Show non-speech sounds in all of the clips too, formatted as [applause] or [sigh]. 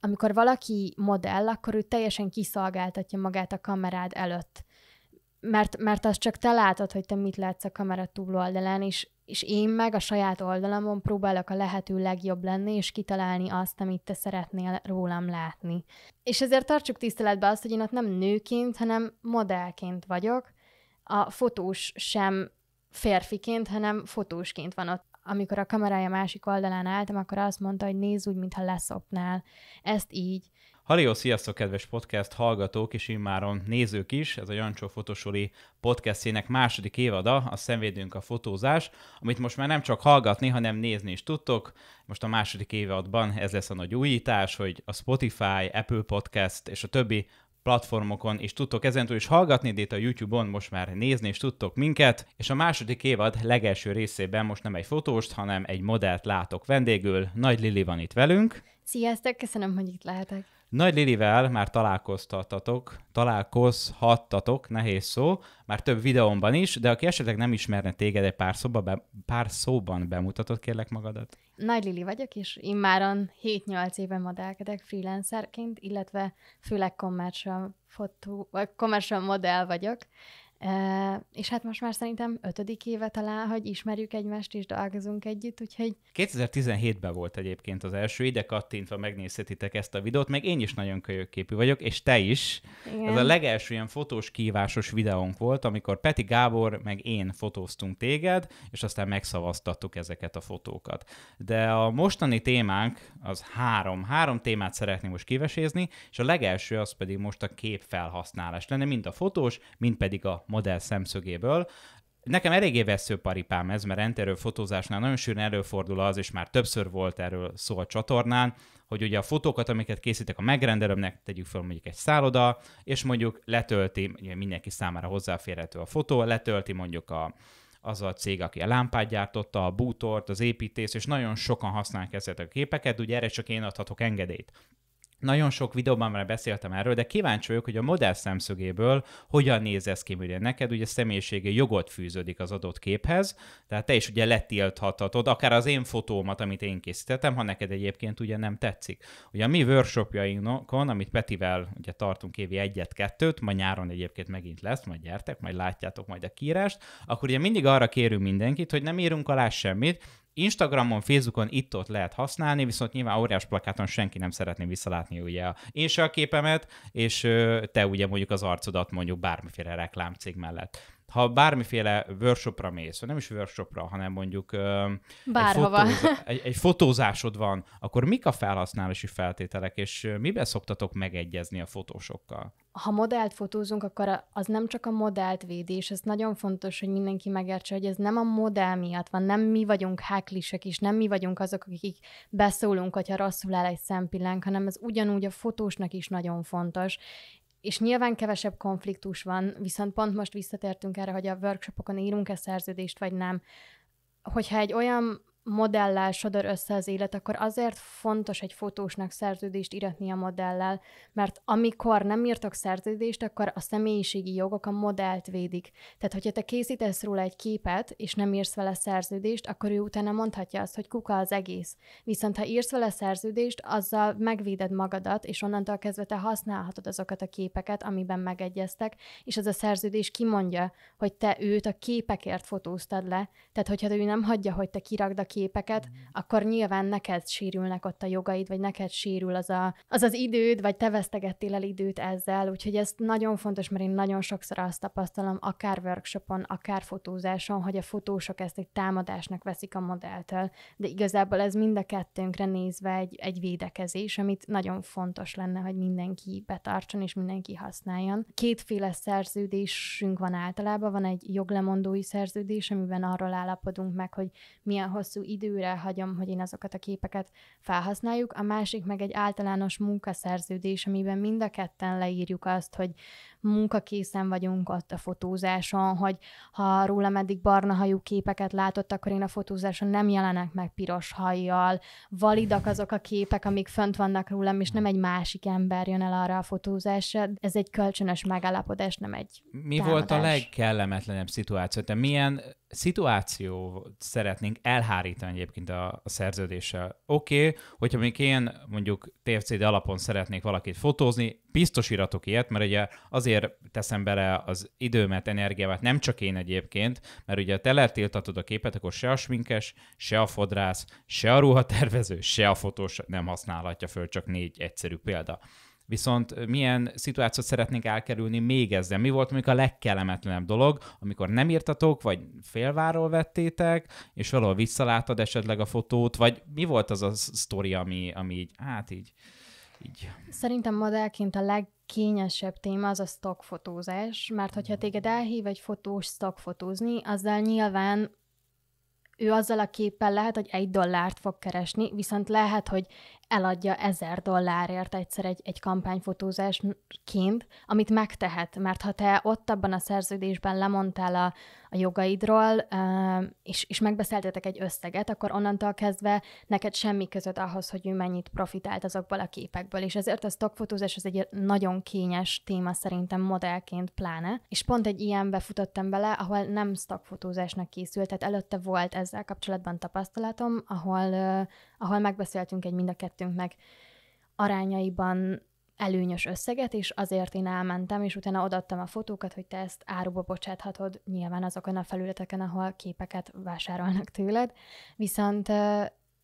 amikor valaki modell, akkor ő teljesen kiszolgáltatja magát a kamerád előtt. Mert, mert azt csak te látod, hogy te mit látsz a kamera túl oldalán, és, és én meg a saját oldalamon próbálok a lehető legjobb lenni, és kitalálni azt, amit te szeretnél rólam látni. És ezért tartsuk tiszteletbe azt, hogy én ott nem nőként, hanem modellként vagyok. A fotós sem férfiként, hanem fotósként van ott amikor a kamerája másik oldalán álltam, akkor azt mondta, hogy nézz úgy, mintha leszopnál. Ezt így. Halió, sziasztok, kedves podcast hallgatók, és immáron nézők is. Ez a Jancsó Fotosoli podcastjének második évada, a szenvédünk a fotózás, amit most már nem csak hallgatni, hanem nézni is tudtok. Most a második évadban ez lesz a nagy újítás, hogy a Spotify, Apple Podcast és a többi platformokon is tudtok ezentúl is hallgatni, de itt a YouTube-on most már nézni is tudtok minket, és a második évad legelső részében most nem egy fotóst, hanem egy modellt látok vendégül. Nagy Lili van itt velünk. Sziasztok, köszönöm, hogy itt lehetek. Nagy Lilivel már találkoztatatok, találkozhattatok, nehéz szó, már több videómban is, de aki esetleg nem ismerne téged, egy pár, szóba be, pár szóban bemutatott kérlek magadat. Nagy Lili vagyok, és immáron 7-8 éve modellkedek freelancerként, illetve főleg commercial, fotó, vagy commercial modell vagyok, E, és hát most már szerintem ötödik éve talán, hogy ismerjük egymást és dolgozunk együtt, úgyhogy... 2017-ben volt egyébként az első, ide kattintva megnézhetitek ezt a videót, meg én is nagyon kölyökképű vagyok, és te is. Igen. Ez a legelső ilyen fotós kívásos videónk volt, amikor Peti Gábor meg én fotóztunk téged, és aztán megszavaztattuk ezeket a fotókat. De a mostani témánk az három. Három témát szeretném most kivesézni, és a legelső az pedig most a képfelhasználás lenne, mind a fotós, mind pedig a modell szemszögéből. Nekem eléggé paripám ez, mert renterő fotózásnál nagyon sűrűn előfordul az, és már többször volt erről szó a csatornán, hogy ugye a fotókat, amiket készítek a megrendelőmnek, tegyük fel mondjuk egy szálloda, és mondjuk letölti, ugye mindenki számára hozzáférhető a fotó, letölti mondjuk a, az a cég, aki a lámpát gyártotta, a bútort, az építész, és nagyon sokan használják ezeket a képeket, ugye erre csak én adhatok engedélyt. Nagyon sok videóban már beszéltem erről, de kíváncsi vagyok, hogy a modell szemszögéből hogyan néz ez ki, ugye neked ugye személyiségi jogot fűződik az adott képhez, tehát te is ugye letilthatod akár az én fotómat, amit én készítettem, ha neked egyébként ugye nem tetszik. Ugye a mi workshopjainkon, amit Petivel ugye tartunk évi egyet-kettőt, ma nyáron egyébként megint lesz, majd gyertek, majd látjátok majd a kiírást, akkor ugye mindig arra kérünk mindenkit, hogy nem írunk alá semmit, Instagramon, Facebookon itt-ott lehet használni, viszont nyilván óriás plakáton senki nem szeretné visszalátni ugye a én se a képemet, és te ugye mondjuk az arcodat mondjuk bármiféle reklámcég mellett ha bármiféle workshopra mész, vagy nem is workshopra, hanem mondjuk Bárhova. Egy, fotóz, egy, egy fotózásod van, akkor mik a felhasználási feltételek, és miben szoktatok megegyezni a fotósokkal? Ha modellt fotózunk, akkor az nem csak a modellt védi, és ez nagyon fontos, hogy mindenki megértse, hogy ez nem a modell miatt van, nem mi vagyunk háklisek, és nem mi vagyunk azok, akik beszólunk, hogyha rosszul áll egy szempillánk, hanem ez ugyanúgy a fotósnak is nagyon fontos, és nyilván kevesebb konfliktus van, viszont pont most visszatértünk erre, hogy a workshopokon írunk-e szerződést, vagy nem. Hogyha egy olyan modellel sodor össze az élet, akkor azért fontos egy fotósnak szerződést iratni a modellel, mert amikor nem írtok szerződést, akkor a személyiségi jogok a modellt védik. Tehát, hogyha te készítesz róla egy képet, és nem írsz vele szerződést, akkor ő utána mondhatja azt, hogy kuka az egész. Viszont ha írsz vele szerződést, azzal megvéded magadat, és onnantól kezdve te használhatod azokat a képeket, amiben megegyeztek, és az a szerződés kimondja, hogy te őt a képekért fotóztad le. Tehát, hogyha ő nem hagyja, hogy te kirakd a képeket képeket, mm. akkor nyilván neked sérülnek ott a jogaid, vagy neked sérül az a, az, az időd, vagy te vesztegettél el időt ezzel, úgyhogy ez nagyon fontos, mert én nagyon sokszor azt tapasztalom, akár workshopon, akár fotózáson, hogy a fotósok ezt egy támadásnak veszik a modelltől, de igazából ez mind a kettőnkre nézve egy, egy védekezés, amit nagyon fontos lenne, hogy mindenki betartson és mindenki használjon. Kétféle szerződésünk van általában, van egy joglemondói szerződés, amiben arról állapodunk meg, hogy milyen hosszú időre hagyom, hogy én azokat a képeket felhasználjuk, a másik meg egy általános munkaszerződés, amiben mind a ketten leírjuk azt, hogy munkakészen vagyunk ott a fotózáson, hogy ha rólam eddig barna hajú képeket látott, akkor én a fotózáson nem jelenek meg piros hajjal, validak azok a képek, amik fönt vannak rólam, és nem egy másik ember jön el arra a fotózásra. Ez egy kölcsönös megállapodás, nem egy Mi támadás. volt a legkellemetlenebb szituáció? Te milyen szituációt szeretnénk elhárítani egyébként a, a szerződéssel. Oké, okay, hogyha még én mondjuk TFCD alapon szeretnék valakit fotózni, biztos iratok ilyet, mert ugye az azért teszem bele az időmet, energiámat, nem csak én egyébként, mert ugye te letiltatod a képet, akkor se a sminkes, se a fodrász, se a ruhatervező, se a fotós nem használhatja föl, csak négy egyszerű példa. Viszont milyen szituációt szeretnénk elkerülni még ezzel? Mi volt mondjuk a legkelemetlenebb dolog, amikor nem írtatok, vagy félváról vettétek, és valahol visszaláttad esetleg a fotót, vagy mi volt az a sztori, ami, ami így, hát így, így... Szerintem modellként a leg kényesebb téma az a stockfotózás, mert hogyha mhm. téged elhív egy fotós stockfotózni, azzal nyilván ő azzal a képpel lehet, hogy egy dollárt fog keresni, viszont lehet, hogy eladja ezer dollárért egyszer egy, egy kampányfotózásként, amit megtehet, mert ha te ott abban a szerződésben lemondtál a, a jogaidról, és, és megbeszéltetek egy összeget, akkor onnantól kezdve neked semmi között ahhoz, hogy ő mennyit profitált azokból a képekből, és ezért a stockfotózás az egy nagyon kényes téma szerintem modellként pláne, és pont egy ilyenbe futottam bele, ahol nem stockfotózásnak készült, tehát előtte volt ezzel kapcsolatban tapasztalatom, ahol ahol megbeszéltünk egy mind a kettőnknek arányaiban előnyös összeget, és azért én elmentem, és utána odaadtam a fotókat, hogy te ezt áruba bocsáthatod, nyilván azokon a felületeken, ahol képeket vásárolnak tőled. Viszont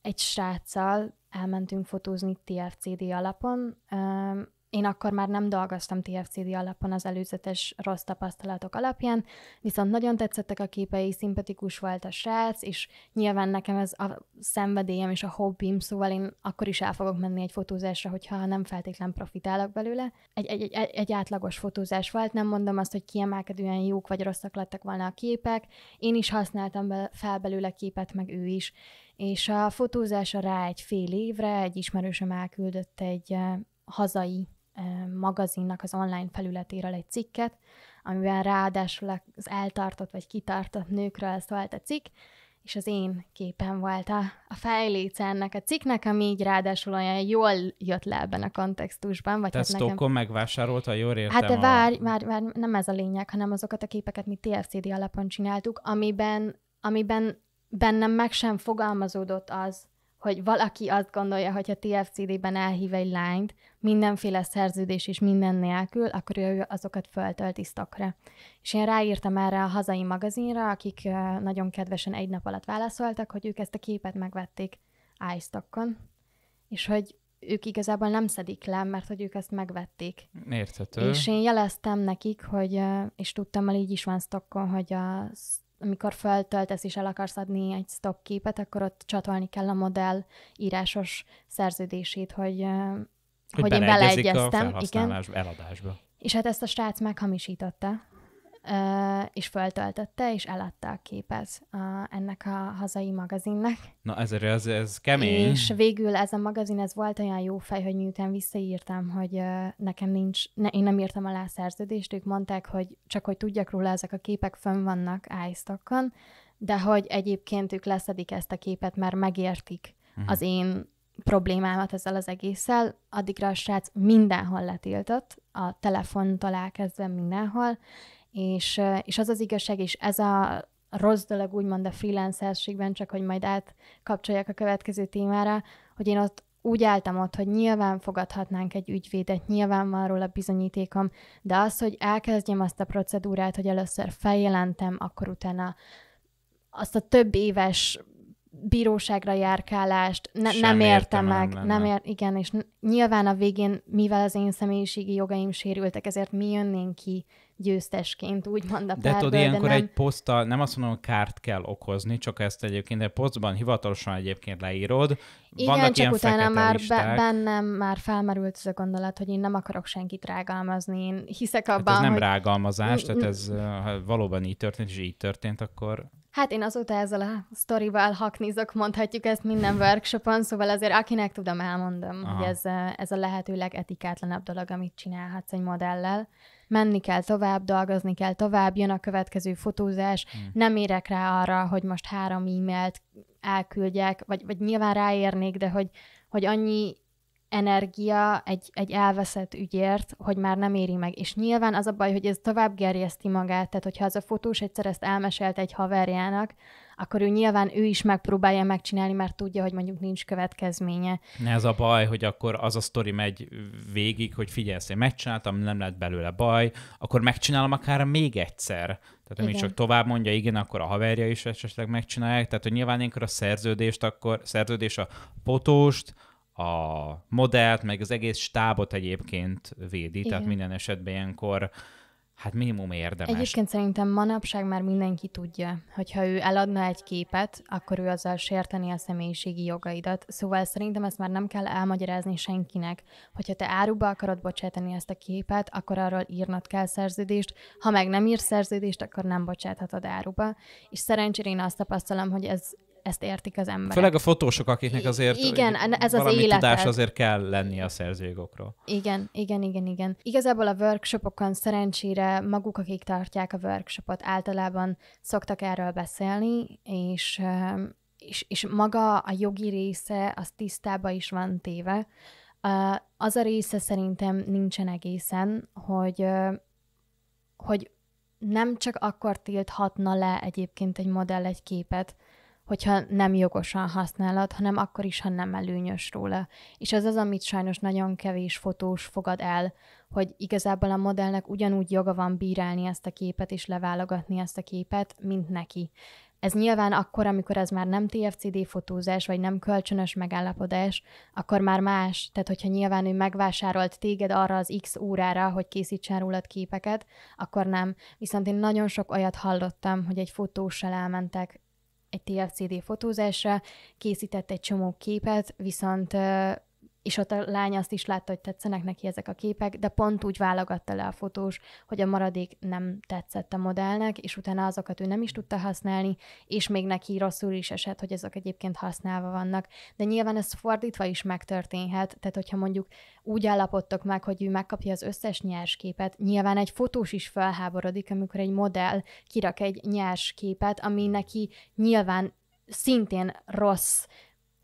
egy sráccal elmentünk fotózni TFCD alapon, én akkor már nem dolgoztam TFCD alapon az előzetes rossz tapasztalatok alapján, viszont nagyon tetszettek a képei, szimpatikus volt a srác, és nyilván nekem ez a szenvedélyem és a hobbim, szóval én akkor is el fogok menni egy fotózásra, hogyha nem feltétlen profitálok belőle. Egy, egy, egy, egy átlagos fotózás volt, nem mondom azt, hogy kiemelkedően jók vagy rosszak lettek volna a képek, én is használtam be, fel belőle képet, meg ő is, és a fotózása rá egy fél évre egy ismerősöm elküldött egy eh, hazai magazinnak az online felületéről egy cikket, amiben ráadásul az eltartott vagy kitartott nőkről szólt a cikk, és az én képen volt a, a fejléce ennek a cikknek, ami így ráadásul olyan jól jött le ebben a kontextusban. Vagy Tehát hát nekem... megvásárolta, jól értem? Hát de várj, a... várj, várj, nem ez a lényeg, hanem azokat a képeket mi TFCD alapon csináltuk, amiben, amiben bennem meg sem fogalmazódott az, hogy valaki azt gondolja, hogy a TFCD-ben elhív egy lányt, mindenféle szerződés és minden nélkül, akkor ő azokat föltölti sztokra. És én ráírtam erre a hazai magazinra, akik nagyon kedvesen egy nap alatt válaszoltak, hogy ők ezt a képet megvették iStockon, és hogy ők igazából nem szedik le, mert hogy ők ezt megvették. Érthető. És én jeleztem nekik, hogy, és tudtam, hogy így is van stockon, hogy a amikor feltöltesz és el akarsz adni egy stock képet, akkor ott csatolni kell a modell írásos szerződését, hogy, hogy, hogy én beleegyeztem. A igen. eladásba. És hát ezt a srác meghamisította, és föltöltötte, és eladta a képet a, ennek a hazai magazinnak. Na ezért ez, ez kemény. És végül ez a magazin, ez volt olyan jó fej, hogy miután visszaírtam, hogy nekem nincs, ne, én nem írtam alá a szerződést, ők mondták, hogy csak hogy tudjak róla, ezek a képek fönn vannak iStockon, de hogy egyébként ők leszedik ezt a képet, mert megértik uh-huh. az én problémámat ezzel az egésszel, addigra a srác mindenhol letiltott, a telefontól elkezdve mindenhol, és, és az az igazság, és ez a rossz dolog úgymond a freelancerségben, csak hogy majd átkapcsoljak a következő témára, hogy én ott úgy álltam ott, hogy nyilván fogadhatnánk egy ügyvédet, nyilván van róla bizonyítékom, de az, hogy elkezdjem azt a procedúrát, hogy először feljelentem, akkor utána azt a több éves bíróságra járkálást ne, nem értem meg. Nem, Nem ér, igen, és nyilván a végén, mivel az én személyiségi jogaim sérültek, ezért mi jönnénk ki győztesként úgymond a párból, De tudod, ilyenkor nem... egy poszttal, nem azt mondom, hogy kárt kell okozni, csak ezt egyébként egy posztban hivatalosan egyébként leírod. Igen, Vannak csak ilyen utána már be- bennem már felmerült ez a gondolat, hogy én nem akarok senkit rágalmazni, én hiszek abban, hát ez nem hogy... rágalmazás, mm, tehát mm. ez ha valóban így történt, és így történt, akkor... Hát én azóta ezzel a sztorival haknizok, mondhatjuk ezt minden workshopon, szóval azért akinek tudom, elmondom, Aha. hogy ez, eh, ez a lehetőleg legetikátlanabb dolog, amit csinálhatsz egy modellel. Menni kell tovább, dolgozni kell tovább, jön a következő fotózás, hmm. nem érek rá arra, hogy most három e-mailt elküldjek, vagy, vagy nyilván ráérnék, de hogy, hogy annyi energia egy, egy elveszett ügyért, hogy már nem éri meg. És nyilván az a baj, hogy ez tovább gerjeszti magát, tehát hogyha az a fotós egyszer ezt elmesélte egy haverjának, akkor ő nyilván ő is megpróbálja megcsinálni, mert tudja, hogy mondjuk nincs következménye. Ez a baj, hogy akkor az a sztori megy végig, hogy figyelsz, én megcsináltam, nem lett belőle baj, akkor megcsinálom akár még egyszer. Tehát amíg csak tovább mondja, igen, akkor a haverja is esetleg megcsinálják. Tehát, hogy nyilván a szerződést, akkor szerződés a potóst, a modellt, meg az egész stábot egyébként védi, Igen. tehát minden esetben ilyenkor hát minimum érdemes. Egyébként szerintem manapság már mindenki tudja, hogyha ő eladna egy képet, akkor ő azzal sérteni a személyiségi jogaidat. Szóval szerintem ezt már nem kell elmagyarázni senkinek. Hogyha te áruba akarod bocsátani ezt a képet, akkor arról írnod kell szerződést. Ha meg nem ír szerződést, akkor nem bocsáthatod áruba. És szerencsére én azt tapasztalom, hogy ez ezt értik az emberek. Főleg a fotósok, akiknek azért igen, ez az tudás azért kell lenni a szerzőjogokról. Igen, igen, igen, igen. Igazából a workshopokon szerencsére maguk, akik tartják a workshopot, általában szoktak erről beszélni, és, um, és, és maga a jogi része az tisztába is van téve. Az a része szerintem nincsen egészen, hogy hogy nem csak akkor tilthatna le egyébként egy modell egy képet, hogyha nem jogosan használod, hanem akkor is, ha nem előnyös róla. És ez az, amit sajnos nagyon kevés fotós fogad el, hogy igazából a modellnek ugyanúgy joga van bírálni ezt a képet és leválogatni ezt a képet, mint neki. Ez nyilván akkor, amikor ez már nem TFCD fotózás, vagy nem kölcsönös megállapodás, akkor már más, tehát hogyha nyilván ő megvásárolt téged arra az X órára, hogy készítsen rólad képeket, akkor nem. Viszont én nagyon sok olyat hallottam, hogy egy fotóssal elmentek egy TFCD fotózásra, készített egy csomó képet, viszont és ott a lány azt is látta, hogy tetszenek neki ezek a képek, de pont úgy válogatta le a fotós, hogy a maradék nem tetszett a modellnek, és utána azokat ő nem is tudta használni, és még neki rosszul is esett, hogy azok egyébként használva vannak. De nyilván ez fordítva is megtörténhet, tehát hogyha mondjuk úgy állapodtok meg, hogy ő megkapja az összes nyers képet, nyilván egy fotós is felháborodik, amikor egy modell kirak egy nyers képet, ami neki nyilván szintén rossz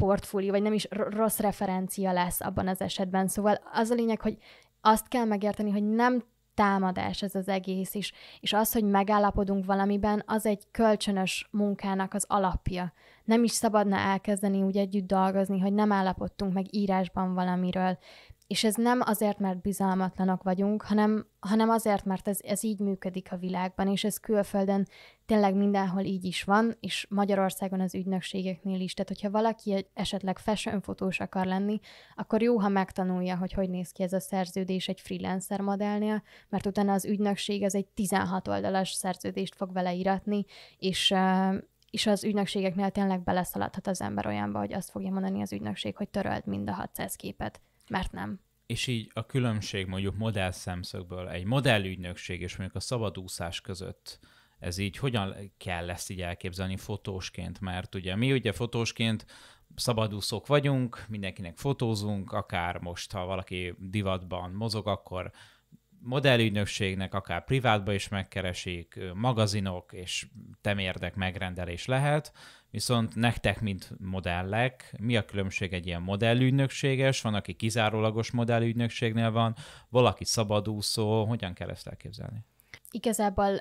portfólió, vagy nem is rossz referencia lesz abban az esetben. Szóval az a lényeg, hogy azt kell megérteni, hogy nem támadás ez az egész is, és az, hogy megállapodunk valamiben, az egy kölcsönös munkának az alapja. Nem is szabadna elkezdeni úgy együtt dolgozni, hogy nem állapodtunk meg írásban valamiről, és ez nem azért, mert bizalmatlanok vagyunk, hanem, hanem azért, mert ez, ez így működik a világban, és ez külföldön tényleg mindenhol így is van, és Magyarországon az ügynökségeknél is. Tehát, hogyha valaki esetleg fashionfotós akar lenni, akkor jó, ha megtanulja, hogy hogy néz ki ez a szerződés egy freelancer modellnél, mert utána az ügynökség az egy 16 oldalas szerződést fog vele iratni, és, és az ügynökségeknél tényleg beleszaladhat az ember olyanba, hogy azt fogja mondani az ügynökség, hogy töröld mind a 600 képet mert nem. És így a különbség mondjuk modell szemszögből egy modellügynökség és mondjuk a szabadúszás között, ez így hogyan kell ezt így elképzelni fotósként, mert ugye mi ugye fotósként szabadúszók vagyunk, mindenkinek fotózunk, akár most, ha valaki divatban mozog, akkor modellügynökségnek, akár privátba is megkeresik, magazinok és temérdek megrendelés lehet, Viszont nektek, mint modellek, mi a különbség egy ilyen modellügynökséges, van, aki kizárólagos modellügynökségnél van, valaki szabadúszó, hogyan kell ezt elképzelni? Igazából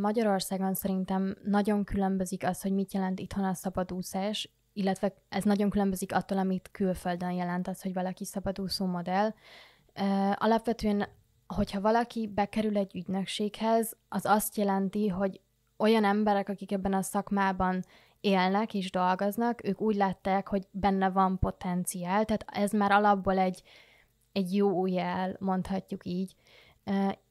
Magyarországon szerintem nagyon különbözik az, hogy mit jelent itthon a szabadúszás, illetve ez nagyon különbözik attól, amit külföldön jelent az, hogy valaki szabadúszó modell. Alapvetően, hogyha valaki bekerül egy ügynökséghez, az azt jelenti, hogy olyan emberek, akik ebben a szakmában élnek és dolgoznak, ők úgy látták, hogy benne van potenciál, tehát ez már alapból egy, egy jó jel, mondhatjuk így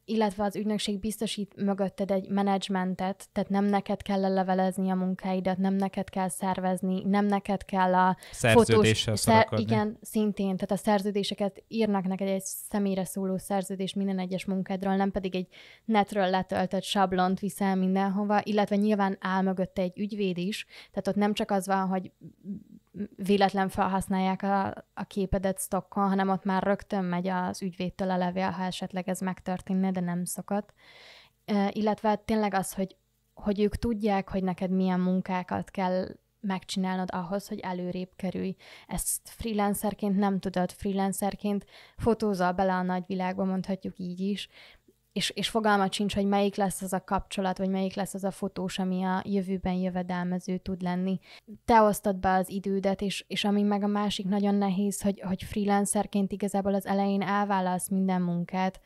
illetve az ügynökség biztosít mögötted egy menedzsmentet, tehát nem neked kell levelezni a munkáidat, nem neked kell szervezni, nem neked kell a szerződéssel fotós, szer, Igen, szintén, tehát a szerződéseket írnak neked egy személyre szóló szerződés minden egyes munkádról, nem pedig egy netről letöltött sablont viszel mindenhova, illetve nyilván áll mögötte egy ügyvéd is, tehát ott nem csak az van, hogy véletlen felhasználják a, a képedet stockon, hanem ott már rögtön megy az ügyvédtől a levél, ha esetleg ez megtörténne, de nem szokott. Illetve tényleg az, hogy, hogy ők tudják, hogy neked milyen munkákat kell megcsinálnod ahhoz, hogy előrébb kerülj. Ezt freelancerként nem tudod, freelancerként fotózol bele a nagyvilágba, mondhatjuk így is, és, és fogalmat sincs, hogy melyik lesz az a kapcsolat, vagy melyik lesz az a fotós, ami a jövőben jövedelmező tud lenni. Te osztod be az idődet, és, és ami meg a másik nagyon nehéz, hogy, hogy freelancerként igazából az elején elválasz minden munkát,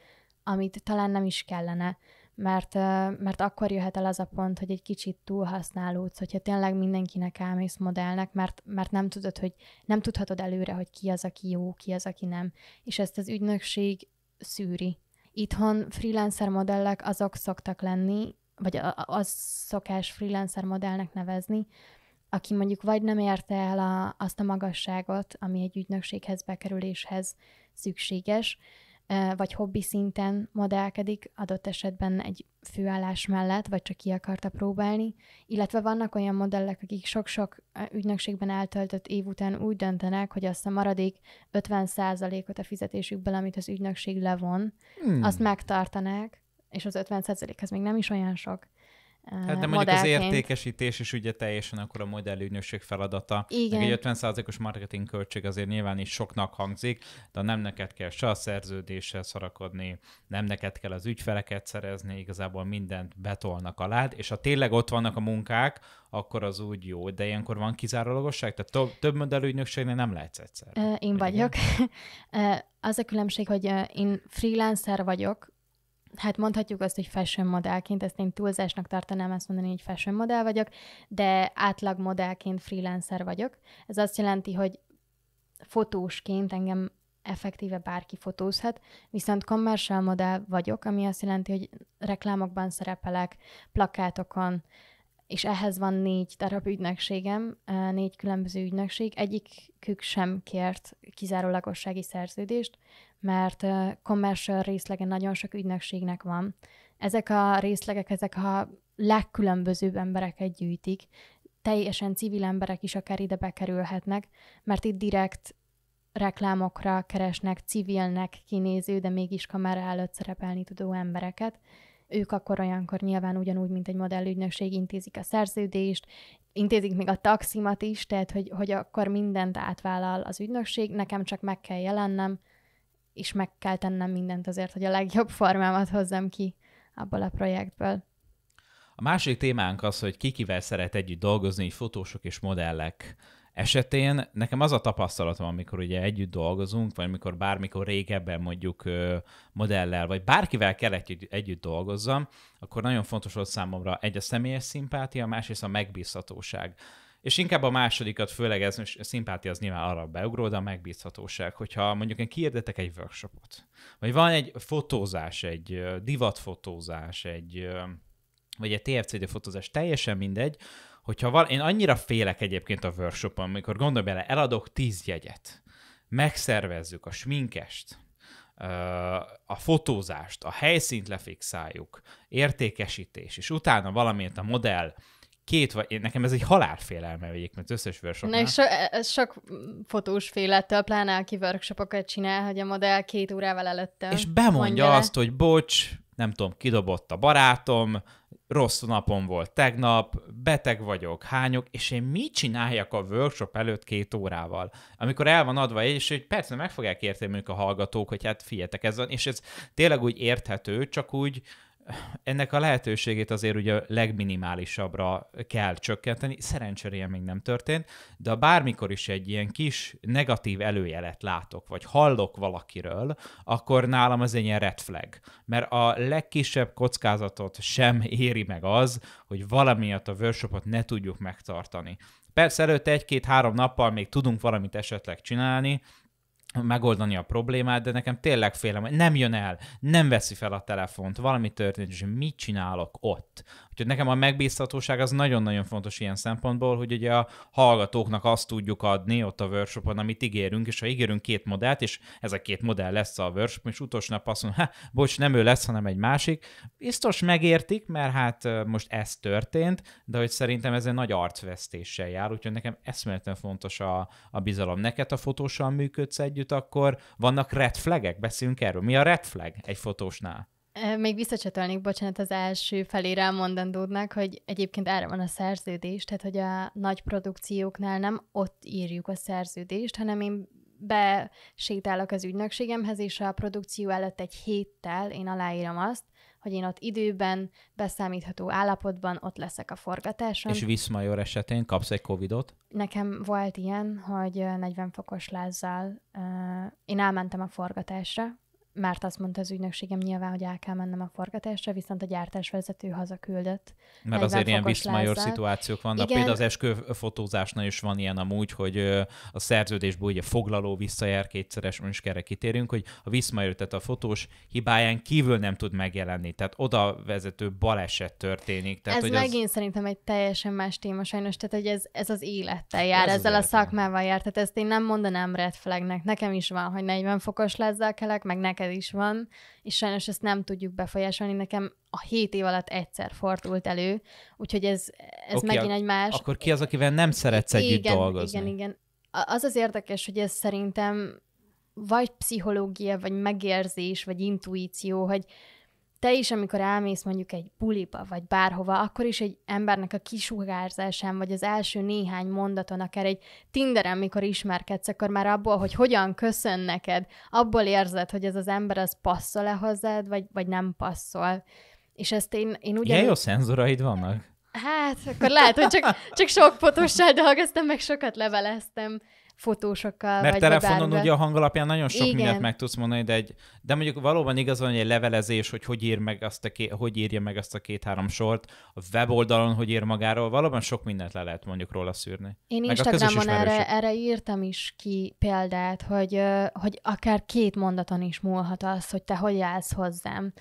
amit talán nem is kellene, mert, mert akkor jöhet el az a pont, hogy egy kicsit túlhasználódsz, hogyha tényleg mindenkinek elmész modellnek, mert, mert nem tudod, hogy nem tudhatod előre, hogy ki az, aki jó, ki az, aki nem. És ezt az ügynökség szűri itthon freelancer modellek azok szoktak lenni, vagy az szokás freelancer modellnek nevezni, aki mondjuk vagy nem érte el a, azt a magasságot, ami egy ügynökséghez bekerüléshez szükséges, vagy hobbi szinten modellkedik, adott esetben egy főállás mellett, vagy csak ki akarta próbálni, illetve vannak olyan modellek, akik sok-sok ügynökségben eltöltött év után úgy döntenek, hogy azt a maradék 50%-ot a fizetésükből, amit az ügynökség levon, hmm. azt megtartanák, és az 50%-hez még nem is olyan sok, Hát de mondjuk modellként. az értékesítés is ugye teljesen akkor a modellügynökség feladata. Igen. egy 50%-os marketing költség azért nyilván is soknak hangzik, de nem neked kell se a szerződéssel szarakodni, nem neked kell az ügyfeleket szerezni, igazából mindent betolnak alád, és ha tényleg ott vannak a munkák, akkor az úgy jó, de ilyenkor van kizárólagosság? Tehát több, több modellügynökségnél nem lehetsz egyszer. Eh, én vagyok. [laughs] Eh, az a különbség, hogy én freelancer vagyok, hát mondhatjuk azt, hogy fashion modellként, ezt én túlzásnak tartanám azt mondani, hogy fashion modell vagyok, de átlag modellként freelancer vagyok. Ez azt jelenti, hogy fotósként engem effektíve bárki fotózhat, viszont commercial modell vagyok, ami azt jelenti, hogy reklámokban szerepelek, plakátokon, és ehhez van négy darab ügynökségem, négy különböző ügynökség, egyikük sem kért kizárólagossági szerződést, mert commercial részlege nagyon sok ügynökségnek van. Ezek a részlegek, ezek a legkülönbözőbb embereket gyűjtik, teljesen civil emberek is akár ide bekerülhetnek, mert itt direkt reklámokra keresnek civilnek kinéző, de mégis kamera előtt szerepelni tudó embereket. Ők akkor olyankor nyilván ugyanúgy, mint egy modellügynökség intézik a szerződést, intézik még a taximat is, tehát hogy, hogy akkor mindent átvállal az ügynökség, nekem csak meg kell jelennem, és meg kell tennem mindent azért, hogy a legjobb formámat hozzam ki abból a projektből. A másik témánk az, hogy ki kivel szeret együtt dolgozni, így fotósok és modellek esetén. Nekem az a tapasztalatom, amikor ugye együtt dolgozunk, vagy amikor bármikor régebben mondjuk modellel, vagy bárkivel kell együtt, együtt dolgozzam, akkor nagyon fontos volt számomra egy a személyes szimpátia, másrészt a megbízhatóság. És inkább a másodikat, főleg ez, és szimpátia az nyilván arra beugró, de a megbízhatóság, hogyha mondjuk én kiérdetek egy workshopot, vagy van egy fotózás, egy divatfotózás, egy, vagy egy TFCD fotózás, teljesen mindegy, hogyha val- én annyira félek egyébként a workshopon, amikor gondolj bele, eladok tíz jegyet, megszervezzük a sminkest, a fotózást, a helyszínt lefixáljuk, értékesítés, és utána valamint a modell két vagy, nekem ez egy halálfélelme vagyik, mert összes workshop. Na és so, e- e- sok fotós félettől, pláne aki workshopokat csinál, hogy a modell két órával előtte. És bemondja mondja azt, le. hogy bocs, nem tudom, kidobott a barátom, rossz napom volt tegnap, beteg vagyok, hányok, és én mit csináljak a workshop előtt két órával? Amikor el van adva, és hogy persze meg fogják érteni a hallgatók, hogy hát figyeljetek ezen, és ez tényleg úgy érthető, csak úgy, ennek a lehetőségét azért ugye legminimálisabbra kell csökkenteni. Szerencsére ilyen még nem történt, de bármikor is egy ilyen kis negatív előjelet látok, vagy hallok valakiről, akkor nálam az egy ilyen red flag. Mert a legkisebb kockázatot sem éri meg az, hogy valamiatt a workshopot ne tudjuk megtartani. Persze előtte egy-két-három nappal még tudunk valamit esetleg csinálni, megoldani a problémát, de nekem tényleg félem, hogy nem jön el, nem veszi fel a telefont, valami történt, és mit csinálok ott? Úgyhogy nekem a megbízhatóság az nagyon-nagyon fontos ilyen szempontból, hogy ugye a hallgatóknak azt tudjuk adni ott a workshopon, amit ígérünk, és ha ígérünk két modellt, és ez a két modell lesz a workshop, és utolsó nap azt mondom, bocs, nem ő lesz, hanem egy másik, biztos megértik, mert hát most ez történt, de hogy szerintem ez egy nagy arcvesztéssel jár, úgyhogy nekem eszméletlen fontos a, a bizalom. Neked a fotóssal működsz együtt, akkor vannak red flagek? Beszélünk erről. Mi a red flag egy fotósnál? Még visszacsatolnék, bocsánat, az első felére mondandódnak, hogy egyébként erre van a szerződés, tehát hogy a nagy produkcióknál nem ott írjuk a szerződést, hanem én besétálok az ügynökségemhez, és a produkció előtt egy héttel én aláírom azt, hogy én ott időben, beszámítható állapotban ott leszek a forgatáson. És Viszmajor esetén kapsz egy Covidot? Nekem volt ilyen, hogy 40 fokos lázzal uh, én elmentem a forgatásra, mert azt mondta az ügynökségem nyilván, hogy el kell mennem a forgatásra, viszont a gyártásvezető hazaküldött. Mert azért ilyen viszmajor szituációk vannak. Például az esküvőfotózásnál is van ilyen amúgy, hogy a szerződésből ugye foglaló visszajár kétszeres, most erre kitérünk, hogy a viszmajor, tehát a fotós hibáján kívül nem tud megjelenni. Tehát oda vezető baleset történik. Tehát, ez hogy megint az... szerintem egy teljesen más téma sajnos, tehát hogy ez, ez az élettel jár, ez ezzel az a szakmával jár. Tehát ezt én nem mondanám red flagnek. Nekem is van, hogy 40 fokos lezzel kelek, meg neked neked is van, és sajnos ezt nem tudjuk befolyásolni. Nekem a hét év alatt egyszer fordult elő, úgyhogy ez, ez okay, megint egy más. Akkor ki az, akivel nem szeretsz igen, együtt dolgozni? Igen, igen. Az az érdekes, hogy ez szerintem vagy pszichológia, vagy megérzés, vagy intuíció, hogy, te is, amikor elmész mondjuk egy buliba, vagy bárhova, akkor is egy embernek a kisugárzásán, vagy az első néhány mondaton, akár egy Tinderen, mikor ismerkedsz, akkor már abból, hogy hogyan köszön neked, abból érzed, hogy ez az ember az passzol-e hozzád, vagy, vagy nem passzol. És ezt én, én ugye Ilyen jó szenzoraid vannak. Hát, akkor lehet, hogy csak, csak sok fotossal dolgoztam, meg sokat leveleztem fotósokkal. Mert vagy telefonon bármivel. ugye a hang alapján nagyon sok Igen. mindent meg tudsz mondani, de, egy, de mondjuk valóban igaz van, hogy egy levelezés, hogy hogy, ír meg azt a ké, hogy írja meg azt a két-három sort, a weboldalon hogy ír magáról, valóban sok mindent le lehet mondjuk róla szűrni. Én meg Instagramon erre, erre írtam is ki példát, hogy, hogy akár két mondaton is múlhat az, hogy te hogy állsz hozzám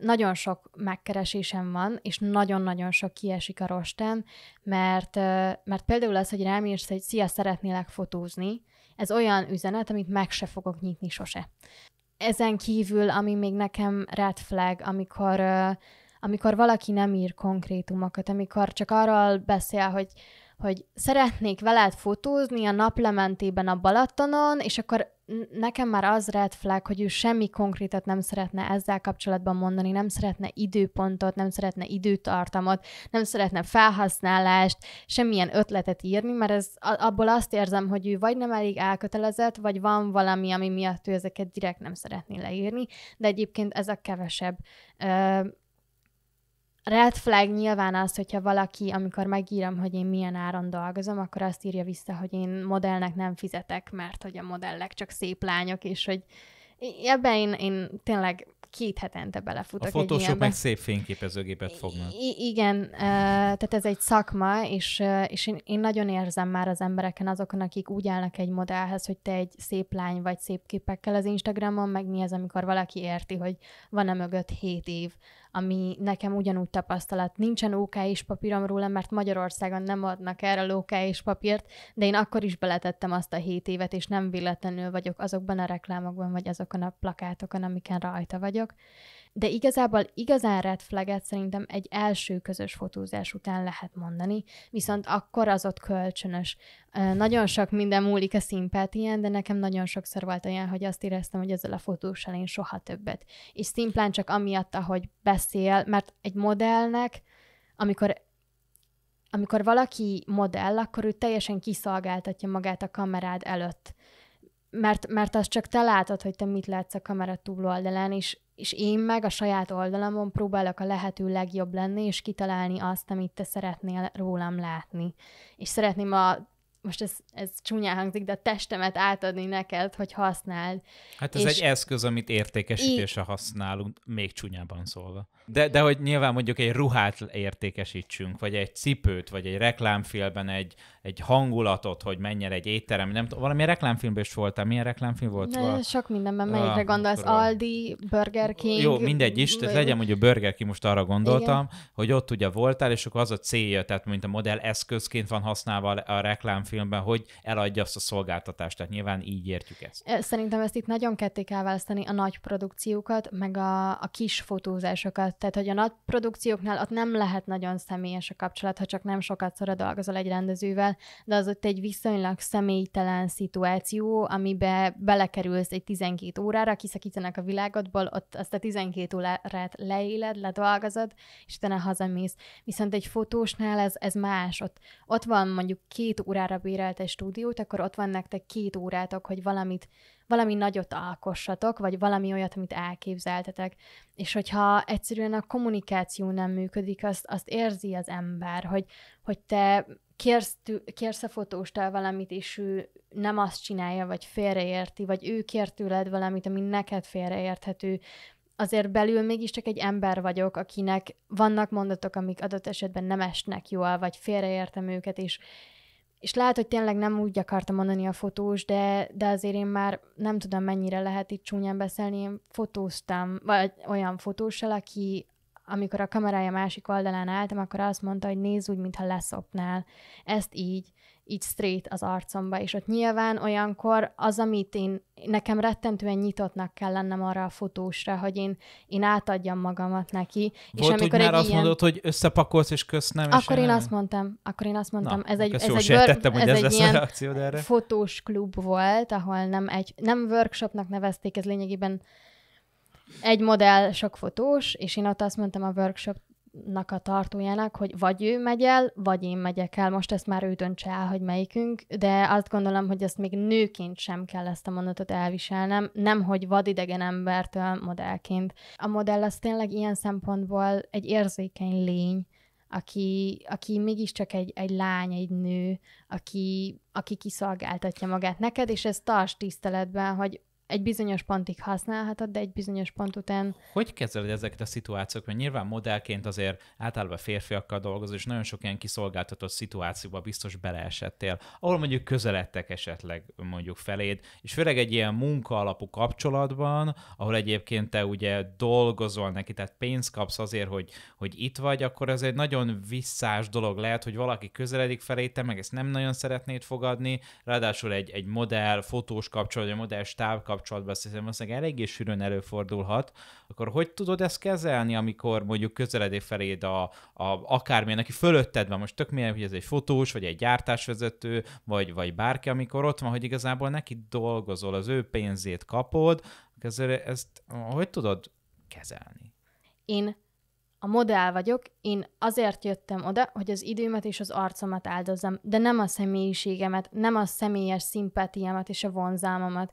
nagyon sok megkeresésem van, és nagyon-nagyon sok kiesik a rosten, mert, mert például az, hogy rám írsz, hogy szia, szeretnélek fotózni, ez olyan üzenet, amit meg se fogok nyitni sose. Ezen kívül, ami még nekem red flag, amikor, amikor valaki nem ír konkrétumokat, amikor csak arról beszél, hogy hogy szeretnék veled fotózni a naplementében a Balatonon, és akkor nekem már az red flag, hogy ő semmi konkrétat nem szeretne ezzel kapcsolatban mondani, nem szeretne időpontot, nem szeretne időtartamot, nem szeretne felhasználást, semmilyen ötletet írni, mert ez, abból azt érzem, hogy ő vagy nem elég elkötelezett, vagy van valami, ami miatt ő ezeket direkt nem szeretné leírni, de egyébként ez a kevesebb. Ö, red flag nyilván az, hogyha valaki, amikor megírom, hogy én milyen áron dolgozom, akkor azt írja vissza, hogy én modellnek nem fizetek, mert hogy a modellek csak szép lányok, és hogy ebben én, én tényleg két hetente belefutok. A Photoshop meg szép fényképezőgépet fognak. I- igen, uh, tehát ez egy szakma, és, uh, és én, én nagyon érzem már az embereken, azokon, akik úgy állnak egy modellhez, hogy te egy szép lány vagy szép képekkel az Instagramon, meg mi az, amikor valaki érti, hogy van e mögött hét év ami nekem ugyanúgy tapasztalat. Nincsen OK és papírom róla, mert Magyarországon nem adnak erre OK és papírt, de én akkor is beletettem azt a hét évet, és nem véletlenül vagyok azokban a reklámokban, vagy azokon a plakátokon, amiken rajta vagyok. De igazából igazán red flaget szerintem egy első közös fotózás után lehet mondani, viszont akkor az ott kölcsönös. Nagyon sok minden múlik a szimpátián, de nekem nagyon sokszor volt olyan, hogy azt éreztem, hogy ezzel a fotóssal én soha többet. És szimplán csak amiatt, ahogy beszél, mert egy modellnek, amikor amikor valaki modell, akkor ő teljesen kiszolgáltatja magát a kamerád előtt mert, mert azt csak te látod, hogy te mit látsz a kamera túloldalán, és, és én meg a saját oldalamon próbálok a lehető legjobb lenni, és kitalálni azt, amit te szeretnél rólam látni. És szeretném a most ez, ez csúnyán hangzik, de a testemet átadni neked, hogy használd. Hát ez és... egy eszköz, amit értékesítésre í- használunk, még csúnyában szólva. De, de hogy nyilván mondjuk egy ruhát értékesítsünk, vagy egy cipőt, vagy egy reklámfilmben egy, egy hangulatot, hogy menjen egy étterem, nem tudom, valami reklámfilmben is voltál, milyen reklámfilm volt? Ne, val... Sok mindenben, ah, melyikre gondolsz, gondolsz, Aldi, Burger King. Jó, mindegy is, tehát legyen mondjuk Burger King, most arra gondoltam, Igen. hogy ott ugye voltál, és akkor az a célja, tehát mint a modell eszközként van használva a reklámfilm, filmben, hogy eladja azt a szolgáltatást. Tehát nyilván így értjük ezt. Szerintem ezt itt nagyon ketté kell választani a nagy produkciókat, meg a, a kis fotózásokat. Tehát, hogy a nagy produkcióknál ott nem lehet nagyon személyes a kapcsolat, ha csak nem sokat szorad dolgozol egy rendezővel, de az ott egy viszonylag személytelen szituáció, amibe belekerülsz egy 12 órára, kiszakítanak a világodból, ott azt a 12 órát leéled, ledolgozod, és utána hazamész. Viszont egy fotósnál ez, ez más, ott, ott van mondjuk két órára bérelt egy stúdiót, akkor ott van nektek két órátok, hogy valamit, valami nagyot alkossatok, vagy valami olyat, amit elképzeltetek. És hogyha egyszerűen a kommunikáció nem működik, azt, azt érzi az ember, hogy, hogy te kérsz, kérsz a fotóstól valamit, és ő nem azt csinálja, vagy félreérti, vagy ő kér tőled valamit, ami neked félreérthető, azért belül mégiscsak egy ember vagyok, akinek vannak mondatok, amik adott esetben nem esnek jól, vagy félreértem őket, és és lehet, hogy tényleg nem úgy akartam mondani a fotós, de, de azért én már nem tudom, mennyire lehet itt csúnyán beszélni. Én fotóztam, vagy olyan fotóssal, aki amikor a kamerája másik oldalán álltam, akkor azt mondta, hogy nézz úgy, mintha leszopnál. Ezt így így straight az arcomba, és ott nyilván olyankor az, amit én, nekem rettentően nyitottnak kell lennem arra a fotósra, hogy én, én átadjam magamat neki. Volt, és amikor hogy már azt ilyen... mondod, hogy összepakolsz és köszönöm. Akkor én, én azt mondtam, akkor én azt mondtam, Na, ez egy, ez egy, sejtettem, ez, ez egy lesz ilyen a reakciód erre. fotós klub volt, ahol nem egy, nem workshopnak nevezték, ez lényegében egy modell, sok fotós, és én ott azt mondtam a workshop nak a tartójának, hogy vagy ő megy el, vagy én megyek el. Most ezt már ő döntse el, hogy melyikünk, de azt gondolom, hogy ezt még nőként sem kell ezt a mondatot elviselnem, nem hogy vadidegen embertől modellként. A modell az tényleg ilyen szempontból egy érzékeny lény, aki, aki mégiscsak egy, egy lány, egy nő, aki, aki kiszolgáltatja magát neked, és ezt tarts tiszteletben, hogy egy bizonyos pontig használhatod, de egy bizonyos pont után... Hogy kezeled ezeket a szituációkat? Mert nyilván modellként azért általában férfiakkal dolgozol, és nagyon sok ilyen kiszolgáltatott szituációba biztos beleesettél, ahol mondjuk közeledtek esetleg mondjuk feléd, és főleg egy ilyen munka alapú kapcsolatban, ahol egyébként te ugye dolgozol neki, tehát pénzt kapsz azért, hogy, hogy itt vagy, akkor ez egy nagyon visszás dolog lehet, hogy valaki közeledik felé, te meg ezt nem nagyon szeretnéd fogadni, ráadásul egy, egy modell, fotós kapcsolat, egy modell stáb kapcsolat, kapcsolatban hiszem, hogy eléggé sűrűn előfordulhat, akkor hogy tudod ezt kezelni, amikor mondjuk közeledé feléd a, a akármilyen, aki fölötted van, most tök milyen, hogy ez egy fotós, vagy egy gyártásvezető, vagy, vagy bárki, amikor ott van, hogy igazából neki dolgozol, az ő pénzét kapod, ezért ezt hogy tudod kezelni? Én a modell vagyok, én azért jöttem oda, hogy az időmet és az arcomat áldozzam, de nem a személyiségemet, nem a személyes szimpátiámat és a vonzálmamat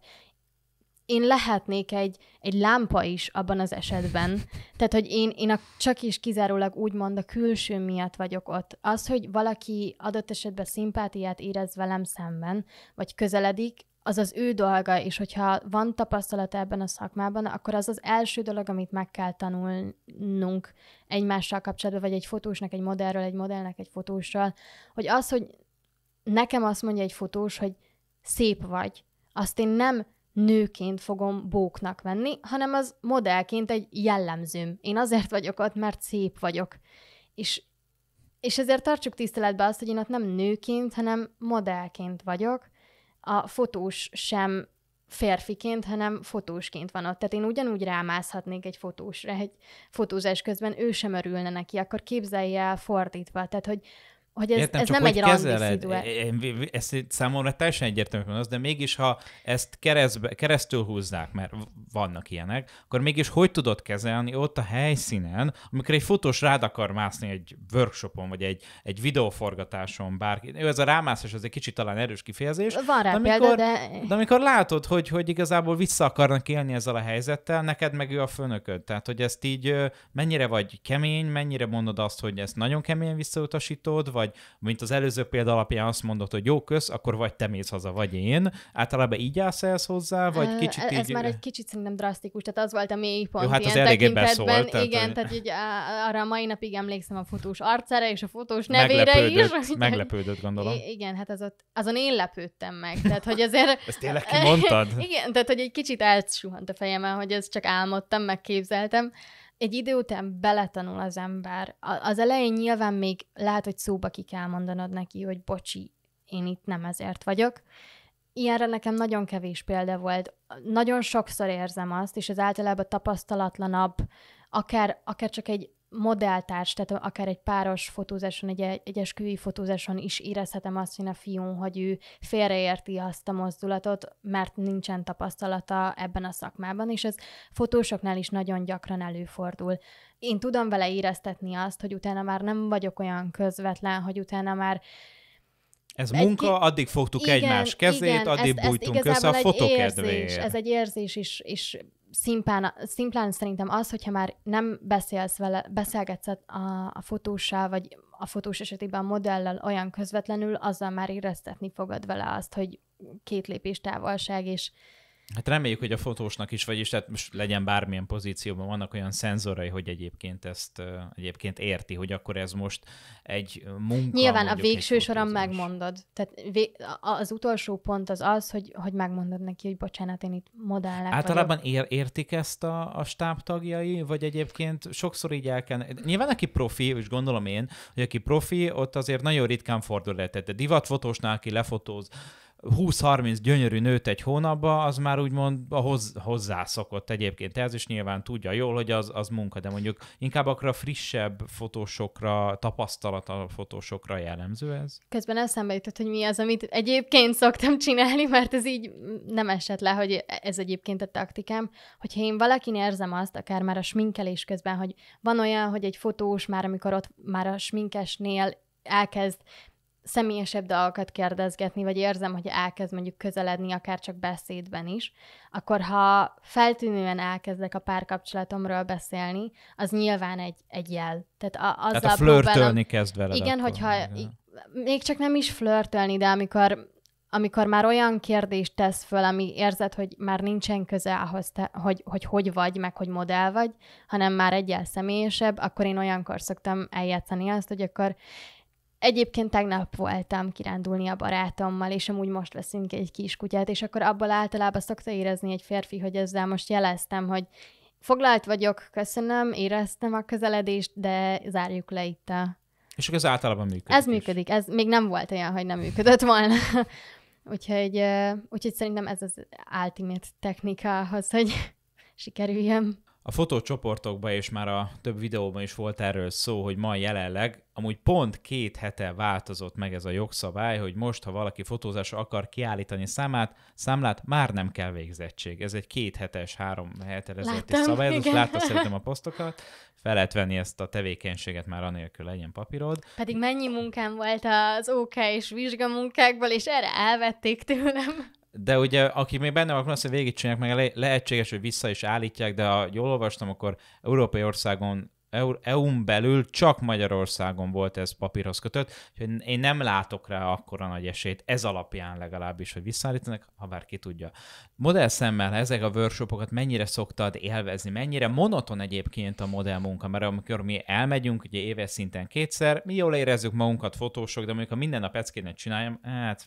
én lehetnék egy, egy lámpa is abban az esetben. Tehát, hogy én, én a, csak is kizárólag úgymond a külső miatt vagyok ott. Az, hogy valaki adott esetben szimpátiát érez velem szemben, vagy közeledik, az az ő dolga, és hogyha van tapasztalata ebben a szakmában, akkor az az első dolog, amit meg kell tanulnunk egymással kapcsolatban, vagy egy fotósnak, egy modellről, egy modellnek, egy fotósról, hogy az, hogy nekem azt mondja egy fotós, hogy szép vagy, azt én nem nőként fogom bóknak venni, hanem az modellként egy jellemzőm. Én azért vagyok ott, mert szép vagyok. És, és ezért tartsuk tiszteletbe azt, hogy én ott nem nőként, hanem modellként vagyok. A fotós sem férfiként, hanem fotósként van ott. Tehát én ugyanúgy rámászhatnék egy fotósra, egy fotózás közben ő sem örülne neki, akkor képzelje el fordítva. Tehát, hogy hogy ez, Értem, ez nem egy kezeled, ez számomra teljesen egyértelmű van az, de mégis ha ezt keresztbe, keresztül húzzák, mert vannak ilyenek, akkor mégis hogy tudod kezelni ott a helyszínen, amikor egy fotós rád akar mászni egy workshopon, vagy egy, egy videóforgatáson, bárki. Jó, ez a rámászás, ez egy kicsit talán erős kifejezés. Van rá de amikor, példa, de... de amikor látod, hogy, hogy igazából vissza akarnak élni ezzel a helyzettel, neked meg ő a főnököd. Tehát, hogy ezt így mennyire vagy kemény, mennyire mondod azt, hogy ezt nagyon kemény visszautasítod, vagy vagy mint az előző példa alapján azt mondod, hogy jó, kösz, akkor vagy te mész haza, vagy én. Általában így állsz ehhez hozzá, vagy kicsit ez így... Ez már egy kicsit szerintem drasztikus, tehát az volt a mély pont jó, hát ilyen az tekintetben. Beszólt, tehát, igen, tehát így arra a mai napig emlékszem a fotós arcára és a fotós nevére meglepődött, is. Meglepődött, gondolom. I- igen, hát az ott, azon én lepődtem meg. Tehát, hogy azért... [laughs] Ezt tényleg kimondtad? [laughs] igen, tehát, hogy egy kicsit elsuhant a fejemben, hogy ezt csak álmodtam, megképzeltem egy idő után beletanul az ember. Az elején nyilván még lehet, hogy szóba ki kell mondanod neki, hogy bocsi, én itt nem ezért vagyok. Ilyenre nekem nagyon kevés példa volt. Nagyon sokszor érzem azt, és ez általában tapasztalatlanabb, akár, akár csak egy modelltárs, tehát akár egy páros fotózáson, egy, egy fotózáson is érezhetem azt, hogy a fiún, hogy ő félreérti azt a mozdulatot, mert nincsen tapasztalata ebben a szakmában, és ez fotósoknál is nagyon gyakran előfordul. Én tudom vele éreztetni azt, hogy utána már nem vagyok olyan közvetlen, hogy utána már ez egy, munka, addig fogtuk igen, egymás kezét, igen, addig ezt, bújtunk ezt össze a fotókedvéért. Ez egy érzés is, is szimplán, szimplán szerintem az, hogyha már nem beszélsz vele, beszélgetsz a, a fotóssal, vagy a fotós esetében a modellel olyan közvetlenül, azzal már éreztetni fogod vele azt, hogy két lépés távolság, és Hát reméljük, hogy a fotósnak is, vagyis tehát most legyen bármilyen pozícióban, vannak olyan szenzorai, hogy egyébként ezt egyébként érti, hogy akkor ez most egy munka. Nyilván a végső soron megmondod. Tehát az utolsó pont az az, hogy, hogy megmondod neki, hogy bocsánat, én itt modellek Általában ér, értik ezt a, a stábtagjai vagy egyébként sokszor így el kell... Nyilván aki profi, és gondolom én, hogy aki profi, ott azért nagyon ritkán fordul lehetett. de divatfotósnál, aki lefotóz, 20-30 gyönyörű nőt egy hónapba, az már úgymond hozzászokott egyébként ez, is nyilván tudja jól, hogy az, az munka, de mondjuk inkább akra frissebb fotósokra, tapasztalatlan fotósokra jellemző ez. Közben eszembe jutott, hogy mi az, amit egyébként szoktam csinálni, mert ez így nem esett le, hogy ez egyébként a taktikám, hogy én valakin érzem azt, akár már a sminkelés közben, hogy van olyan, hogy egy fotós már, amikor ott már a sminkesnél elkezd személyesebb dolgokat kérdezgetni, vagy érzem, hogy elkezd mondjuk közeledni akár csak beszédben is, akkor ha feltűnően elkezdek a párkapcsolatomról beszélni, az nyilván egy, egy jel. Tehát a, az Tehát a flörtölni próbálom, kezd veled. Igen, akkor, hogyha igen. még csak nem is flörtölni, de amikor amikor már olyan kérdést tesz föl, ami érzed, hogy már nincsen köze ahhoz, te, hogy, hogy hogy vagy, meg hogy modell vagy, hanem már egyel személyesebb, akkor én olyankor szoktam eljátszani azt, hogy akkor Egyébként tegnap voltam kirándulni a barátommal, és amúgy most veszünk egy kis kutyát és akkor abból általában szokta érezni egy férfi, hogy ezzel most jeleztem, hogy foglalt vagyok, köszönöm, éreztem a közeledést, de zárjuk le itt a... És akkor ez általában működik. Ez is. működik, ez még nem volt olyan, hogy nem működött volna. [laughs] úgyhogy, úgyhogy szerintem ez az ultimate technikához, hogy [laughs] sikerüljön a fotócsoportokban és már a több videóban is volt erről szó, hogy ma jelenleg amúgy pont két hete változott meg ez a jogszabály, hogy most, ha valaki fotózásra akar kiállítani számát, számlát, már nem kell végzettség. Ez egy két hetes, három héttel ezelőtti szabály, ezt látta szerintem a [laughs] posztokat. Fel lehet venni ezt a tevékenységet már anélkül legyen papírod. Pedig mennyi munkám volt az OK és vizsgamunkákból, és erre elvették tőlem de ugye, aki még benne van, azt végigcsinálják, meg le- lehetséges, hogy vissza is állítják, de ha jól olvastam, akkor európai országon EU-n belül csak Magyarországon volt ez papírhoz kötött, hogy én nem látok rá akkora nagy esélyt, ez alapján legalábbis, hogy visszaállítanak, ha bár ki tudja. Modell szemmel ezek a workshopokat mennyire szoktad élvezni, mennyire monoton egyébként a modell munka, mert amikor mi elmegyünk, ugye éves szinten kétszer, mi jól érezzük magunkat fotósok, de mondjuk ha minden nap eckénet csináljam, hát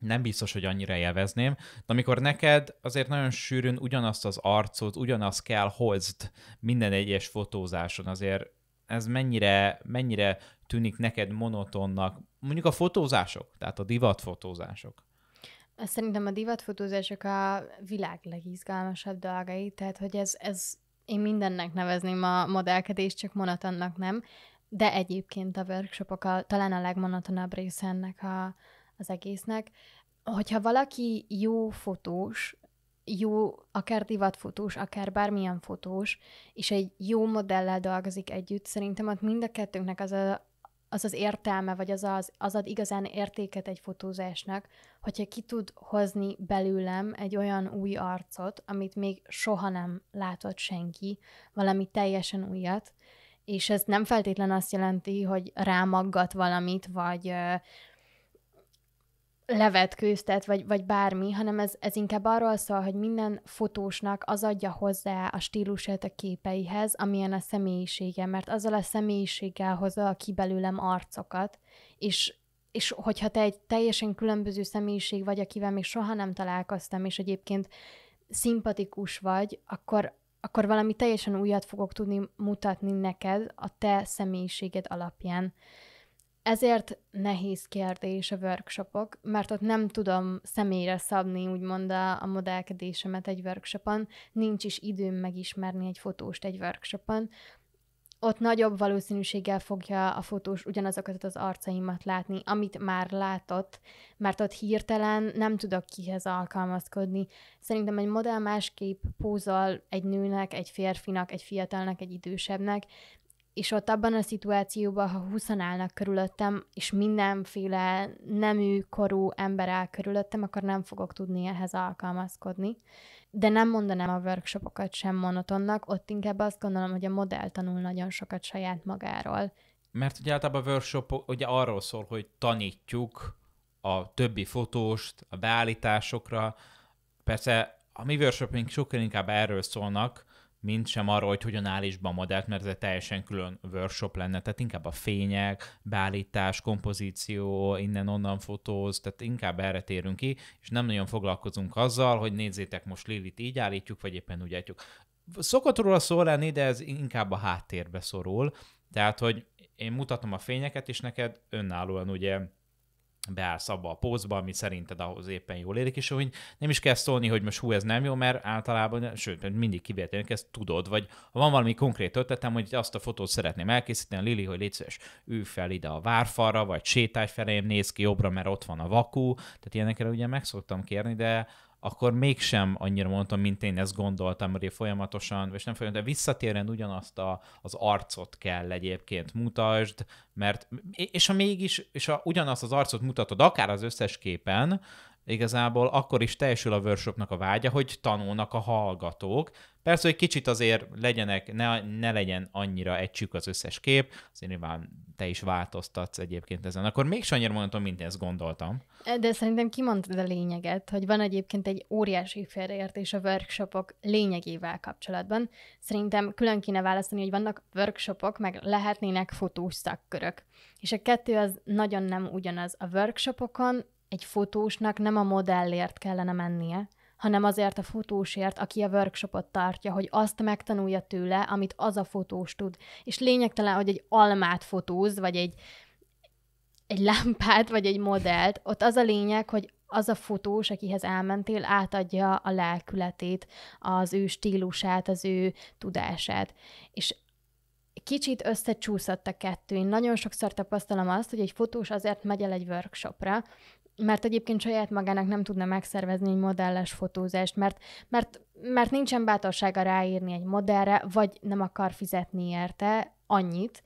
nem biztos, hogy annyira élvezném, de amikor neked azért nagyon sűrűn ugyanazt az arcot, ugyanazt kell hozd minden egyes fotózáson, azért ez mennyire, mennyire tűnik neked monotonnak, mondjuk a fotózások, tehát a divatfotózások. Szerintem a divatfotózások a világ legizgalmasabb dolgai, tehát hogy ez, ez én mindennek nevezném a modellkedést, csak monotonnak nem, de egyébként a workshopok a, talán a legmonotonabb része ennek a, az egésznek. Hogyha valaki jó fotós, jó, akár divatfotós, akár bármilyen fotós, és egy jó modellel dolgozik együtt, szerintem ott mind a kettőnknek az a, az, az értelme, vagy az, az, az ad igazán értéket egy fotózásnak, hogyha ki tud hozni belőlem egy olyan új arcot, amit még soha nem látott senki, valami teljesen újat, és ez nem feltétlen azt jelenti, hogy rámaggat valamit, vagy levetkőztet, vagy, vagy bármi, hanem ez, ez inkább arról szól, hogy minden fotósnak az adja hozzá a stílusát a képeihez, amilyen a személyisége, mert azzal a személyiséggel hozza a kibelőlem arcokat, és, és hogyha te egy teljesen különböző személyiség vagy, akivel még soha nem találkoztam, és egyébként szimpatikus vagy, akkor, akkor valami teljesen újat fogok tudni mutatni neked a te személyiséged alapján. Ezért nehéz kérdés a workshopok, mert ott nem tudom személyre szabni, úgymond a, a modellkedésemet egy workshopon, nincs is időm megismerni egy fotóst egy workshopon. Ott nagyobb valószínűséggel fogja a fotós ugyanazokat az arcaimat látni, amit már látott, mert ott hirtelen nem tudok kihez alkalmazkodni. Szerintem egy modell másképp pózol egy nőnek, egy férfinak, egy fiatalnak, egy idősebbnek, és ott abban a szituációban, ha húszan állnak körülöttem, és mindenféle nemű, korú ember áll körülöttem, akkor nem fogok tudni ehhez alkalmazkodni. De nem mondanám a workshopokat sem monotonnak, ott inkább azt gondolom, hogy a modell tanul nagyon sokat saját magáról. Mert ugye általában a workshop ugye arról szól, hogy tanítjuk a többi fotóst, a beállításokra. Persze a mi workshopink sokkal inkább erről szólnak, mint sem arra, hogy hogyan állíts be a modellt, mert ez egy teljesen külön workshop lenne, tehát inkább a fények, beállítás, kompozíció, innen-onnan fotóz, tehát inkább erre térünk ki, és nem nagyon foglalkozunk azzal, hogy nézzétek, most Lilit így állítjuk, vagy éppen úgy állítjuk. Szokott róla szó lenni, de ez inkább a háttérbe szorul, tehát, hogy én mutatom a fényeket, és neked önállóan ugye beállsz abba a pózba, ami szerinted ahhoz éppen jól érik, és úgy nem is kell szólni, hogy most hú, ez nem jó, mert általában, sőt, mindig kivételünk, ezt tudod, vagy ha van valami konkrét ötletem, hogy azt a fotót szeretném elkészíteni, a Lili, hogy légy szíves, ülj fel ide a várfalra, vagy sétálj felém, néz ki jobbra, mert ott van a vakú, tehát ilyenekre ugye meg szoktam kérni, de akkor mégsem annyira mondtam, mint én ezt gondoltam, hogy folyamatosan, és nem folyamatosan, de visszatérően ugyanazt a, az arcot kell egyébként mutasd, mert, és ha mégis, és ha ugyanazt az arcot mutatod, akár az összes képen, igazából akkor is teljesül a workshopnak a vágya, hogy tanulnak a hallgatók, Persze, hogy kicsit azért legyenek, ne, ne legyen annyira egy csük az összes kép, azért nyilván te is változtatsz egyébként ezen. Akkor még annyira mondtam, mint ezt gondoltam. De szerintem kimondtad a lényeget, hogy van egyébként egy óriási félreértés a workshopok lényegével kapcsolatban. Szerintem külön kéne választani, hogy vannak workshopok, meg lehetnének fotós szakkörök. És a kettő az nagyon nem ugyanaz. A workshopokon egy fotósnak nem a modellért kellene mennie, hanem azért a fotósért, aki a workshopot tartja, hogy azt megtanulja tőle, amit az a fotós tud. És lényegtelen, hogy egy almát fotóz, vagy egy, egy lámpát, vagy egy modellt, ott az a lényeg, hogy az a fotós, akihez elmentél, átadja a lelkületét, az ő stílusát, az ő tudását. És kicsit összecsúszott a kettő. Én nagyon sokszor tapasztalom azt, hogy egy fotós azért megy el egy workshopra, mert egyébként saját magának nem tudna megszervezni egy modelles fotózást, mert, mert, mert nincsen bátorsága ráírni egy modellre, vagy nem akar fizetni érte annyit,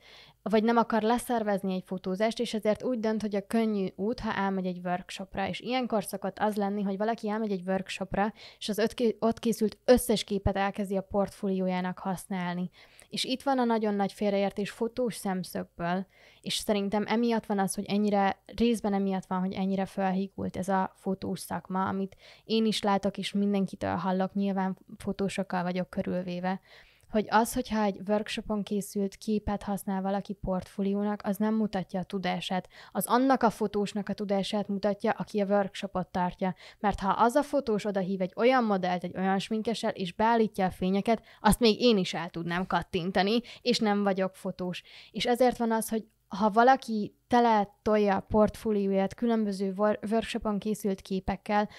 vagy nem akar leszervezni egy fotózást és ezért úgy dönt, hogy a könnyű út, ha elmegy egy workshopra. És ilyenkor szokott az lenni, hogy valaki elmegy egy workshopra, és az ott készült összes képet elkezdi a portfóliójának használni. És itt van a nagyon nagy félreértés fotós szemszögből, és szerintem emiatt van az, hogy ennyire, részben emiatt van, hogy ennyire felhígult ez a fotós szakma, amit én is látok, és mindenkitől hallok, nyilván fotósokkal vagyok körülvéve hogy az, hogyha egy workshopon készült képet használ valaki portfóliónak, az nem mutatja a tudását. Az annak a fotósnak a tudását mutatja, aki a workshopot tartja. Mert ha az a fotós oda hív egy olyan modellt, egy olyan sminkesel, és beállítja a fényeket, azt még én is el tudnám kattintani, és nem vagyok fotós. És ezért van az, hogy ha valaki tele tolja a portfólióját különböző workshopon készült képekkel,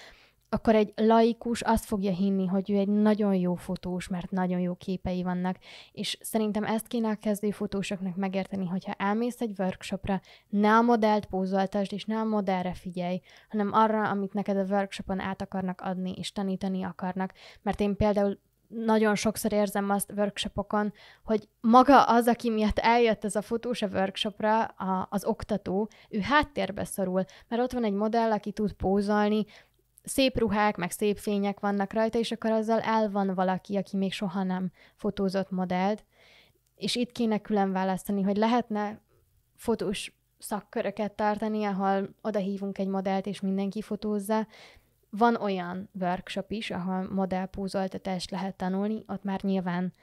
akkor egy laikus azt fogja hinni, hogy ő egy nagyon jó fotós, mert nagyon jó képei vannak, és szerintem ezt kéne a kezdő fotósoknak megérteni, hogyha elmész egy workshopra, ne a modellt pózoltasd, és ne a modellre figyelj, hanem arra, amit neked a workshopon át akarnak adni, és tanítani akarnak. Mert én például nagyon sokszor érzem azt workshopokon, hogy maga az, aki miatt eljött ez a fotós a workshopra, a, az oktató, ő háttérbe szorul, mert ott van egy modell, aki tud pózolni, szép ruhák, meg szép fények vannak rajta, és akkor azzal el van valaki, aki még soha nem fotózott modellt, és itt kéne külön választani, hogy lehetne fotós szakköröket tartani, ahol oda hívunk egy modellt, és mindenki fotózza. Van olyan workshop is, ahol modellpózoltatást lehet tanulni, ott már nyilván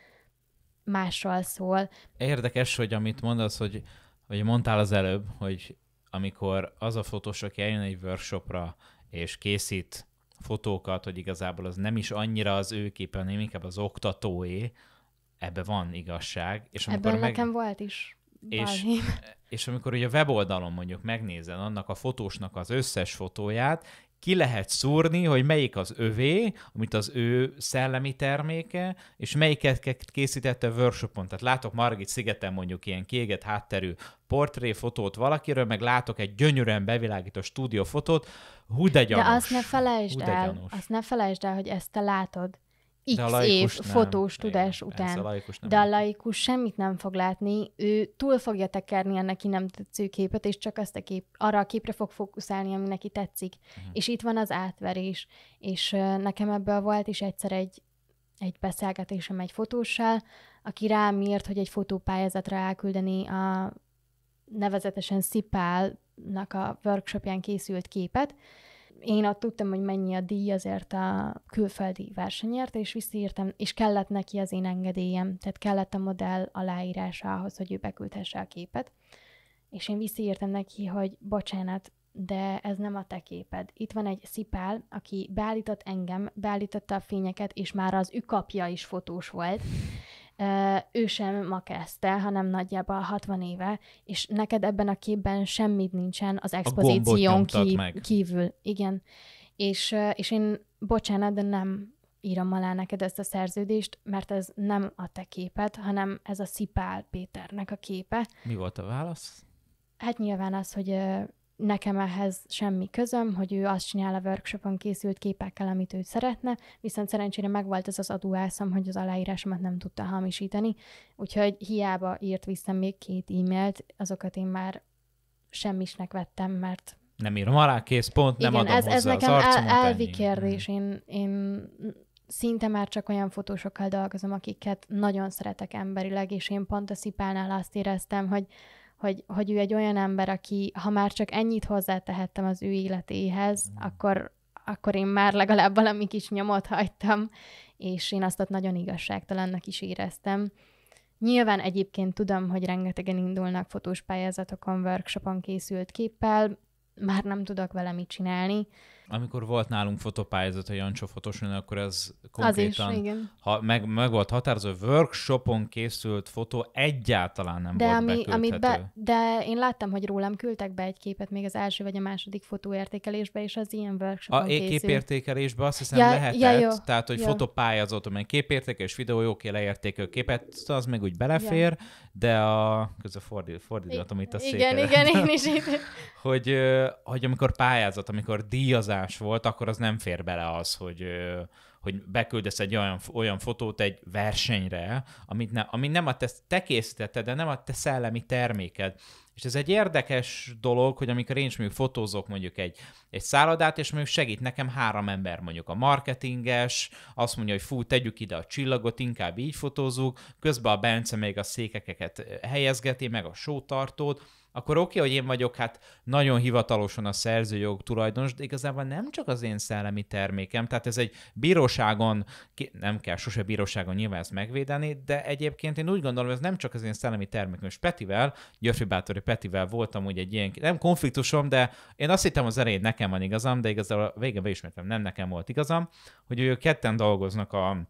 másról szól. Érdekes, hogy amit mondasz, hogy, hogy mondtál az előbb, hogy amikor az a fotós, aki eljön egy workshopra, és készít fotókat, hogy igazából az nem is annyira az ő képe, hanem inkább az oktatóé, ebbe van igazság. És amikor Ebben meg... nekem volt is és, és amikor ugye a weboldalon mondjuk megnézed annak a fotósnak az összes fotóját, ki lehet szúrni, hogy melyik az övé, amit az ő szellemi terméke, és melyiket készítette workshopon. Tehát látok Margit szigeten mondjuk ilyen kéget hátterű portréfotót valakiről, meg látok egy gyönyörűen bevilágító stúdiófotót, hú de gyanús. De azt ne felejtsd hú el, gyanús. azt ne felejtsd el, hogy ezt te látod. X a év nem. fotós tudás Igen, után. A laikus de a laikus semmit nem fog látni, ő túl fogja tekerni a neki nem tetsző képet, és csak azt a kép, arra a képre fog fókuszálni, ami neki tetszik. Uh-huh. És itt van az átverés. És uh, nekem ebből volt is egyszer egy, egy beszélgetésem egy fotóssal, aki rám írt, hogy egy fotópályázatra elküldeni a nevezetesen Szipálnak a workshopján készült képet, én ott tudtam, hogy mennyi a díj azért a külföldi versenyért, és visszaírtam, és kellett neki az én engedélyem, tehát kellett a modell aláírása ahhoz, hogy ő beküldhesse a képet. És én visszaírtam neki, hogy bocsánat, de ez nem a te képed. Itt van egy szipál, aki beállított engem, beállította a fényeket, és már az ükapja is fotós volt ő sem ma kezdte, hanem nagyjából 60 éve, és neked ebben a képben semmit nincsen az expozíción kív- meg. kívül. Igen. És, és én, bocsánat, de nem írom alá neked ezt a szerződést, mert ez nem a te képed, hanem ez a Szipál Péternek a képe. Mi volt a válasz? Hát nyilván az, hogy nekem ehhez semmi közöm, hogy ő azt csinál a workshopon készült képekkel, amit ő szeretne, viszont szerencsére megvolt ez az adóászom, hogy az aláírásomat nem tudta hamisítani, úgyhogy hiába írt vissza még két e-mailt, azokat én már semmisnek vettem, mert nem írom alá, kész, pont, nem Igen, adom ez, hozzá ez nekem az el, elvi kérdés. Én, én szinte már csak olyan fotósokkal dolgozom, akiket nagyon szeretek emberileg, és én pont a Szipálnál azt éreztem, hogy hogy, hogy ő egy olyan ember, aki ha már csak ennyit hozzátehettem az ő életéhez, mm. akkor, akkor én már legalább valami kis nyomot hagytam, és én azt ott nagyon igazságtalannak is éreztem. Nyilván egyébként tudom, hogy rengetegen indulnak fotós pályázatokon, workshopon készült képpel, már nem tudok vele mit csinálni, amikor volt nálunk fotopályázat a Jancsó fotósnő, akkor ez konkrétan az is, igen. Ha, meg, meg volt határozó, workshopon készült fotó egyáltalán nem de volt ami, amit be, De én láttam, hogy rólam küldtek be egy képet még az első vagy a második fotóértékelésbe, és az ilyen workshopon A készült. képértékelésbe azt hiszem ja, lehetett, ja, jó, tehát hogy jó. fotopályázat, amely képértékelés videó, jó leérték a képet, az meg úgy belefér, ja. de a közben fordít, fordítatom itt a igen, széket. Igen, igen, én is. [laughs] hogy, hogy amikor pályázat, amikor díjazás fotózás volt, akkor az nem fér bele az, hogy, hogy beküldesz egy olyan, olyan fotót egy versenyre, amit ne, ami nem a te, te készítetted, de nem a te szellemi terméked. És ez egy érdekes dolog, hogy amikor én is mondjuk fotózok mondjuk egy, egy szállodát, és mondjuk segít nekem három ember, mondjuk a marketinges, azt mondja, hogy fú, tegyük ide a csillagot, inkább így fotózunk, közben a Bence még a székeket helyezgeti, meg a sótartót, akkor oké, okay, hogy én vagyok hát nagyon hivatalosan a szerzőjog tulajdonos, de igazából nem csak az én szellemi termékem, tehát ez egy bíróságon, nem kell sose bíróságon nyilván ezt megvédeni, de egyébként én úgy gondolom, ez nem csak az én szellemi termékem, és Petivel, Györfi Bátori Petivel voltam úgy egy ilyen, nem konfliktusom, de én azt hittem az elején nekem van igazam, de igazából a végén beismertem, nem nekem volt igazam, hogy ők ketten dolgoznak a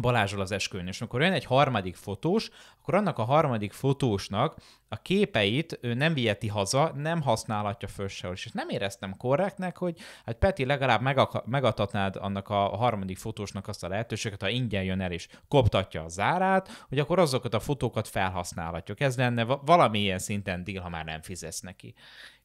balázsol az esküvőn, és amikor jön egy harmadik fotós, akkor annak a harmadik fotósnak a képeit ő nem vieti haza, nem használhatja föl sehol. És nem éreztem korrektnek, hogy hát Peti, legalább megadhatnád annak a harmadik fotósnak azt a lehetőséget, ha ingyen jön el és koptatja a zárát, hogy akkor azokat a fotókat felhasználhatjuk. Ez lenne valamilyen szinten díl, ha már nem fizetsz neki.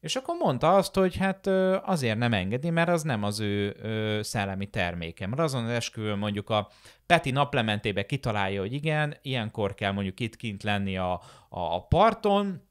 És akkor mondta azt, hogy hát azért nem engedi, mert az nem az ő szellemi terméke. Mert azon az esküvőn mondjuk a Peti naplementébe kitalálja, hogy igen, ilyenkor kell mondjuk itt kint lenni a, a parton,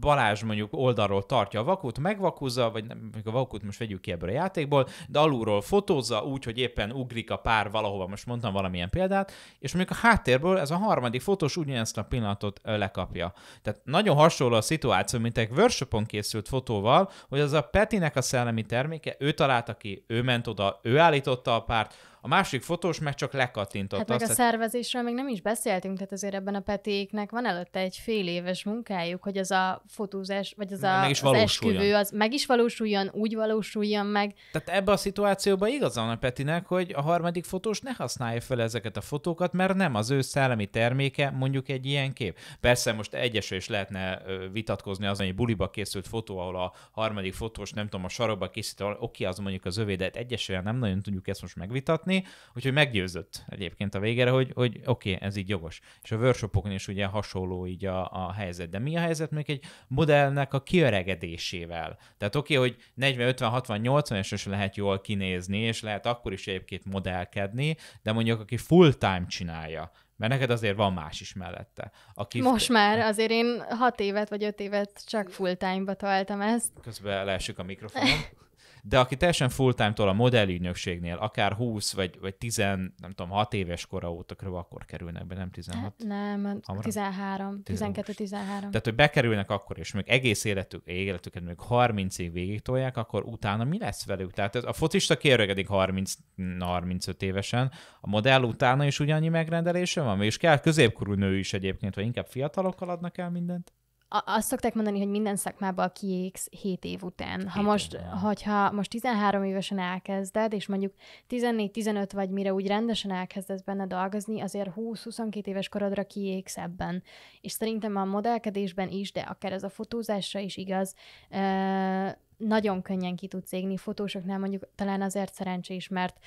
Balázs mondjuk oldalról tartja a vakut, megvakúzza, vagy nem, a vakut most vegyük ki ebből a játékból, de alulról fotózza úgy, hogy éppen ugrik a pár valahova, most mondtam valamilyen példát, és mondjuk a háttérből ez a harmadik fotós ugyanezt a pillanatot lekapja. Tehát nagyon hasonló a szituáció, mint egy workshopon készült fotóval, hogy az a Petinek a szellemi terméke, ő találta ki, ő ment oda, ő állította a párt, a másik fotós meg csak lekattintott. Hát azt, meg a szervezésről még nem is beszéltünk, tehát azért ebben a petéknek van előtte egy fél éves munkájuk, hogy az a fotózás, vagy az a meg is az esküvő, az meg is valósuljon, úgy valósuljon meg. Tehát ebbe a szituációban igazán a Petinek, hogy a harmadik fotós ne használja fel ezeket a fotókat, mert nem az ő szellemi terméke mondjuk egy ilyen kép. Persze most egyesre is lehetne vitatkozni azon, hogy buliba készült fotó, ahol a harmadik fotós, nem tudom, a sarokba készít, oké, az mondjuk az övé, de egyesével nem nagyon tudjuk ezt most megvitatni látni, úgyhogy meggyőzött egyébként a végére, hogy, hogy oké, okay, ez így jogos. És a workshopokon is ugye hasonló így a, a helyzet. De mi a helyzet még egy modellnek a kiöregedésével? Tehát oké, okay, hogy 40, 50, 60, 80 es lehet jól kinézni, és lehet akkor is egyébként modellkedni, de mondjuk aki full-time csinálja, mert neked azért van más is mellette. Aki Most már, azért én hat évet vagy öt évet csak full-time-ba találtam ezt. Közben leesik a mikrofonom. [laughs] de aki teljesen full-time-tól a modellügynökségnél, akár 20 vagy, vagy 10, nem tudom, 6 éves kora óta körülbelül akkor kerülnek be, nem 16? Hát nem, hát hamarabb? 13, 12-13. Tehát, hogy bekerülnek akkor, és még egész életük, életüket még 30-ig végig tolják, akkor utána mi lesz velük? Tehát a focista kérregedik 30-35 évesen, a modell utána is ugyannyi megrendelése van, és kell középkorú nő is egyébként, vagy inkább fiatalokkal adnak el mindent? azt szokták mondani, hogy minden szakmába kiégsz 7 év után. Ha most, hogyha most 13 évesen elkezded, és mondjuk 14-15 vagy mire úgy rendesen elkezdesz benne dolgozni, azért 20-22 éves korodra kiégsz ebben. És szerintem a modellkedésben is, de akár ez a fotózásra is igaz, nagyon könnyen ki tudsz égni. Fotósoknál mondjuk talán azért szerencsés, mert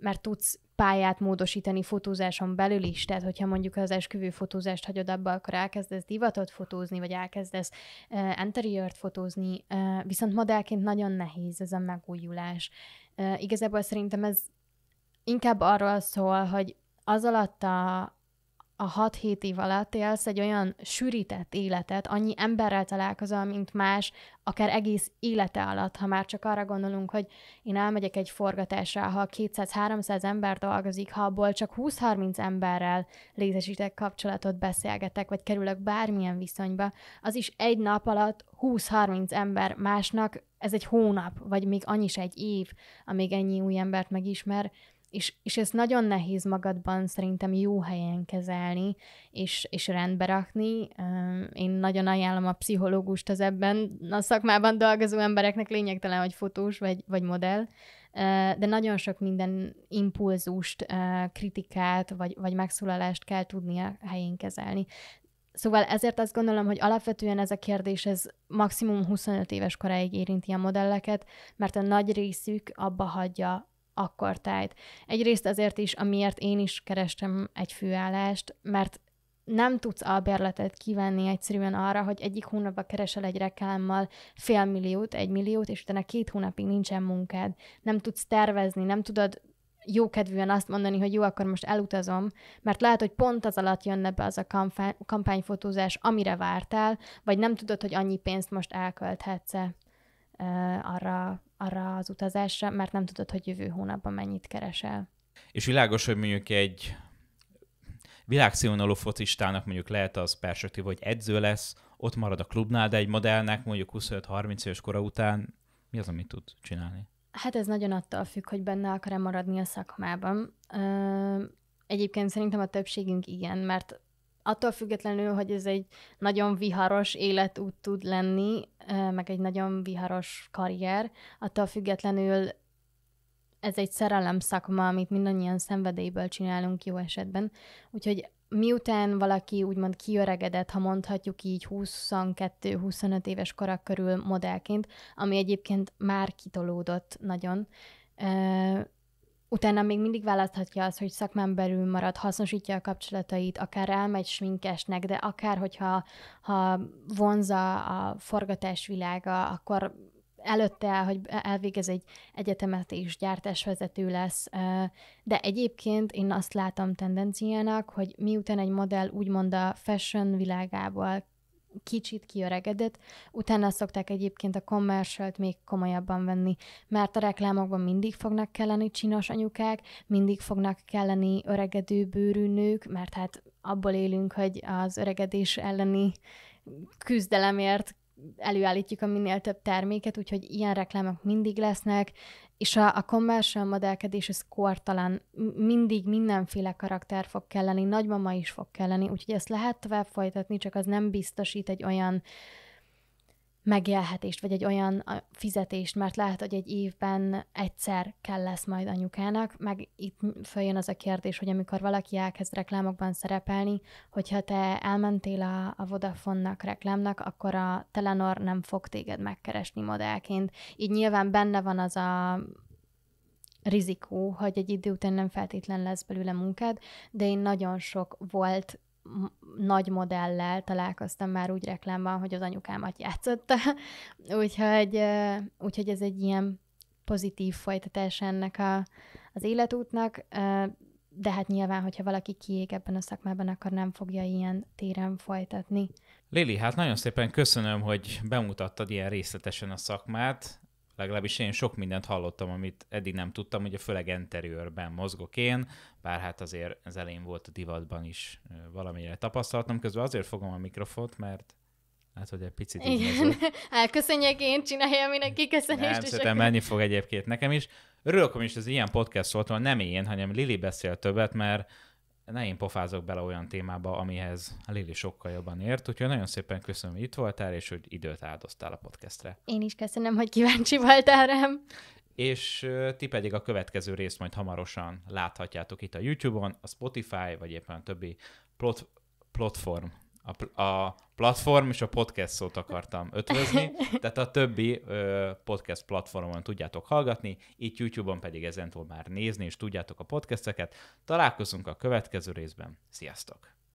mert tudsz pályát módosítani fotózáson belül is, tehát hogyha mondjuk az esküvő fotózást hagyod abba, akkor elkezdesz divatot fotózni, vagy elkezdesz uh, interiört fotózni, uh, viszont modellként nagyon nehéz ez a megújulás. Uh, igazából szerintem ez inkább arról szól, hogy az alatt a a 6-7 év alatt élsz egy olyan sűrített életet, annyi emberrel találkozol, mint más, akár egész élete alatt, ha már csak arra gondolunk, hogy én elmegyek egy forgatásra, ha 200-300 ember dolgozik, ha abból csak 20-30 emberrel létesítek kapcsolatot, beszélgetek, vagy kerülök bármilyen viszonyba, az is egy nap alatt 20-30 ember másnak, ez egy hónap, vagy még annyi egy év, amíg ennyi új embert megismer, és, és ez nagyon nehéz magadban szerintem jó helyen kezelni, és, és rendbe rakni. Én nagyon ajánlom a pszichológust az ebben a szakmában dolgozó embereknek, lényegtelen, hogy fotós vagy, vagy modell, de nagyon sok minden impulzust, kritikát vagy, vagy megszólalást kell tudnia helyén kezelni. Szóval ezért azt gondolom, hogy alapvetően ez a kérdés ez maximum 25 éves koráig érinti a modelleket, mert a nagy részük abba hagyja akkortájt. Egyrészt azért is, amiért én is kerestem egy főállást, mert nem tudsz albérletet kivenni egyszerűen arra, hogy egyik hónapban keresel egy reklámmal fél milliót, egy milliót, és utána két hónapig nincsen munkád. Nem tudsz tervezni, nem tudod jókedvűen azt mondani, hogy jó, akkor most elutazom, mert lehet, hogy pont az alatt jönne be az a kampányfotózás, amire vártál, vagy nem tudod, hogy annyi pénzt most elkölthetsz -e arra, arra az utazásra, mert nem tudod, hogy jövő hónapban mennyit keresel. És világos, hogy mondjuk egy világszínvonalú focistának mondjuk lehet az perspektív, hogy edző lesz, ott marad a klubnál, de egy modellnek mondjuk 25-30 éves kora után mi az, amit tud csinálni? Hát ez nagyon attól függ, hogy benne akar-e maradni a szakmában. Egyébként szerintem a többségünk igen, mert attól függetlenül, hogy ez egy nagyon viharos életút tud lenni, meg egy nagyon viharos karrier, attól függetlenül ez egy szerelem szakma, amit mindannyian szenvedélyből csinálunk jó esetben. Úgyhogy miután valaki úgymond kiöregedett, ha mondhatjuk így 22-25 éves korak körül modellként, ami egyébként már kitolódott nagyon, Utána még mindig választhatja azt, hogy szakmán belül marad, hasznosítja a kapcsolatait, akár elmegy sminkesnek, de akár hogyha ha vonza a forgatás világa, akkor előtte, hogy elvégez egy egyetemet és gyártásvezető lesz, de egyébként én azt látom tendenciának, hogy miután egy modell úgymond a fashion világából kicsit kiöregedett, utána szokták egyébként a commercial még komolyabban venni, mert a reklámokban mindig fognak kelleni csinos anyukák, mindig fognak kelleni öregedő bőrű nők, mert hát abból élünk, hogy az öregedés elleni küzdelemért előállítjuk a minél több terméket, úgyhogy ilyen reklámok mindig lesznek, és a, a commercial modellkedés, ez kortalan, mindig mindenféle karakter fog kelleni, nagymama is fog kelleni, úgyhogy ezt lehet tovább folytatni, csak az nem biztosít egy olyan megélhetést, vagy egy olyan fizetést, mert lehet, hogy egy évben egyszer kell lesz majd anyukának, meg itt följön az a kérdés, hogy amikor valaki elkezd reklámokban szerepelni, hogyha te elmentél a, a Vodafone-nak reklámnak, akkor a Telenor nem fog téged megkeresni modellként. Így nyilván benne van az a rizikó, hogy egy idő után nem feltétlen lesz belőle munkád, de én nagyon sok volt nagy modellel találkoztam már úgy reklámban, hogy az anyukámat játszotta, [laughs] úgyhogy, úgyhogy ez egy ilyen pozitív folytatás ennek a, az életútnak, de hát nyilván, hogyha valaki kiég ebben a szakmában, akkor nem fogja ilyen téren folytatni. Lili, hát nagyon szépen köszönöm, hogy bemutattad ilyen részletesen a szakmát legalábbis én sok mindent hallottam, amit eddig nem tudtam, ugye főleg enteriőrben mozgok én, bár hát azért az elején volt a divatban is valamire tapasztaltam, közben azért fogom a mikrofont, mert Hát, hogy egy picit Igen, [laughs] elköszönjek én, csináljam mindenki köszönést. Nem, szerintem menni fog egyébként nekem is. Örülök, hogy is az ilyen podcast volt, nem én, hanem Lili beszél többet, mert ne én pofázok bele olyan témába, amihez a Lili sokkal jobban ért, úgyhogy nagyon szépen köszönöm, hogy itt voltál, és hogy időt áldoztál a podcastre. Én is köszönöm, hogy kíváncsi voltál rám. És ti pedig a következő részt majd hamarosan láthatjátok itt a YouTube-on, a Spotify, vagy éppen a többi plot, platform a, a platform és a podcast szót akartam ötvözni, tehát a többi ö, podcast platformon tudjátok hallgatni, itt YouTube-on pedig ezentúl már nézni, és tudjátok a podcasteket. Találkozunk a következő részben. Sziasztok!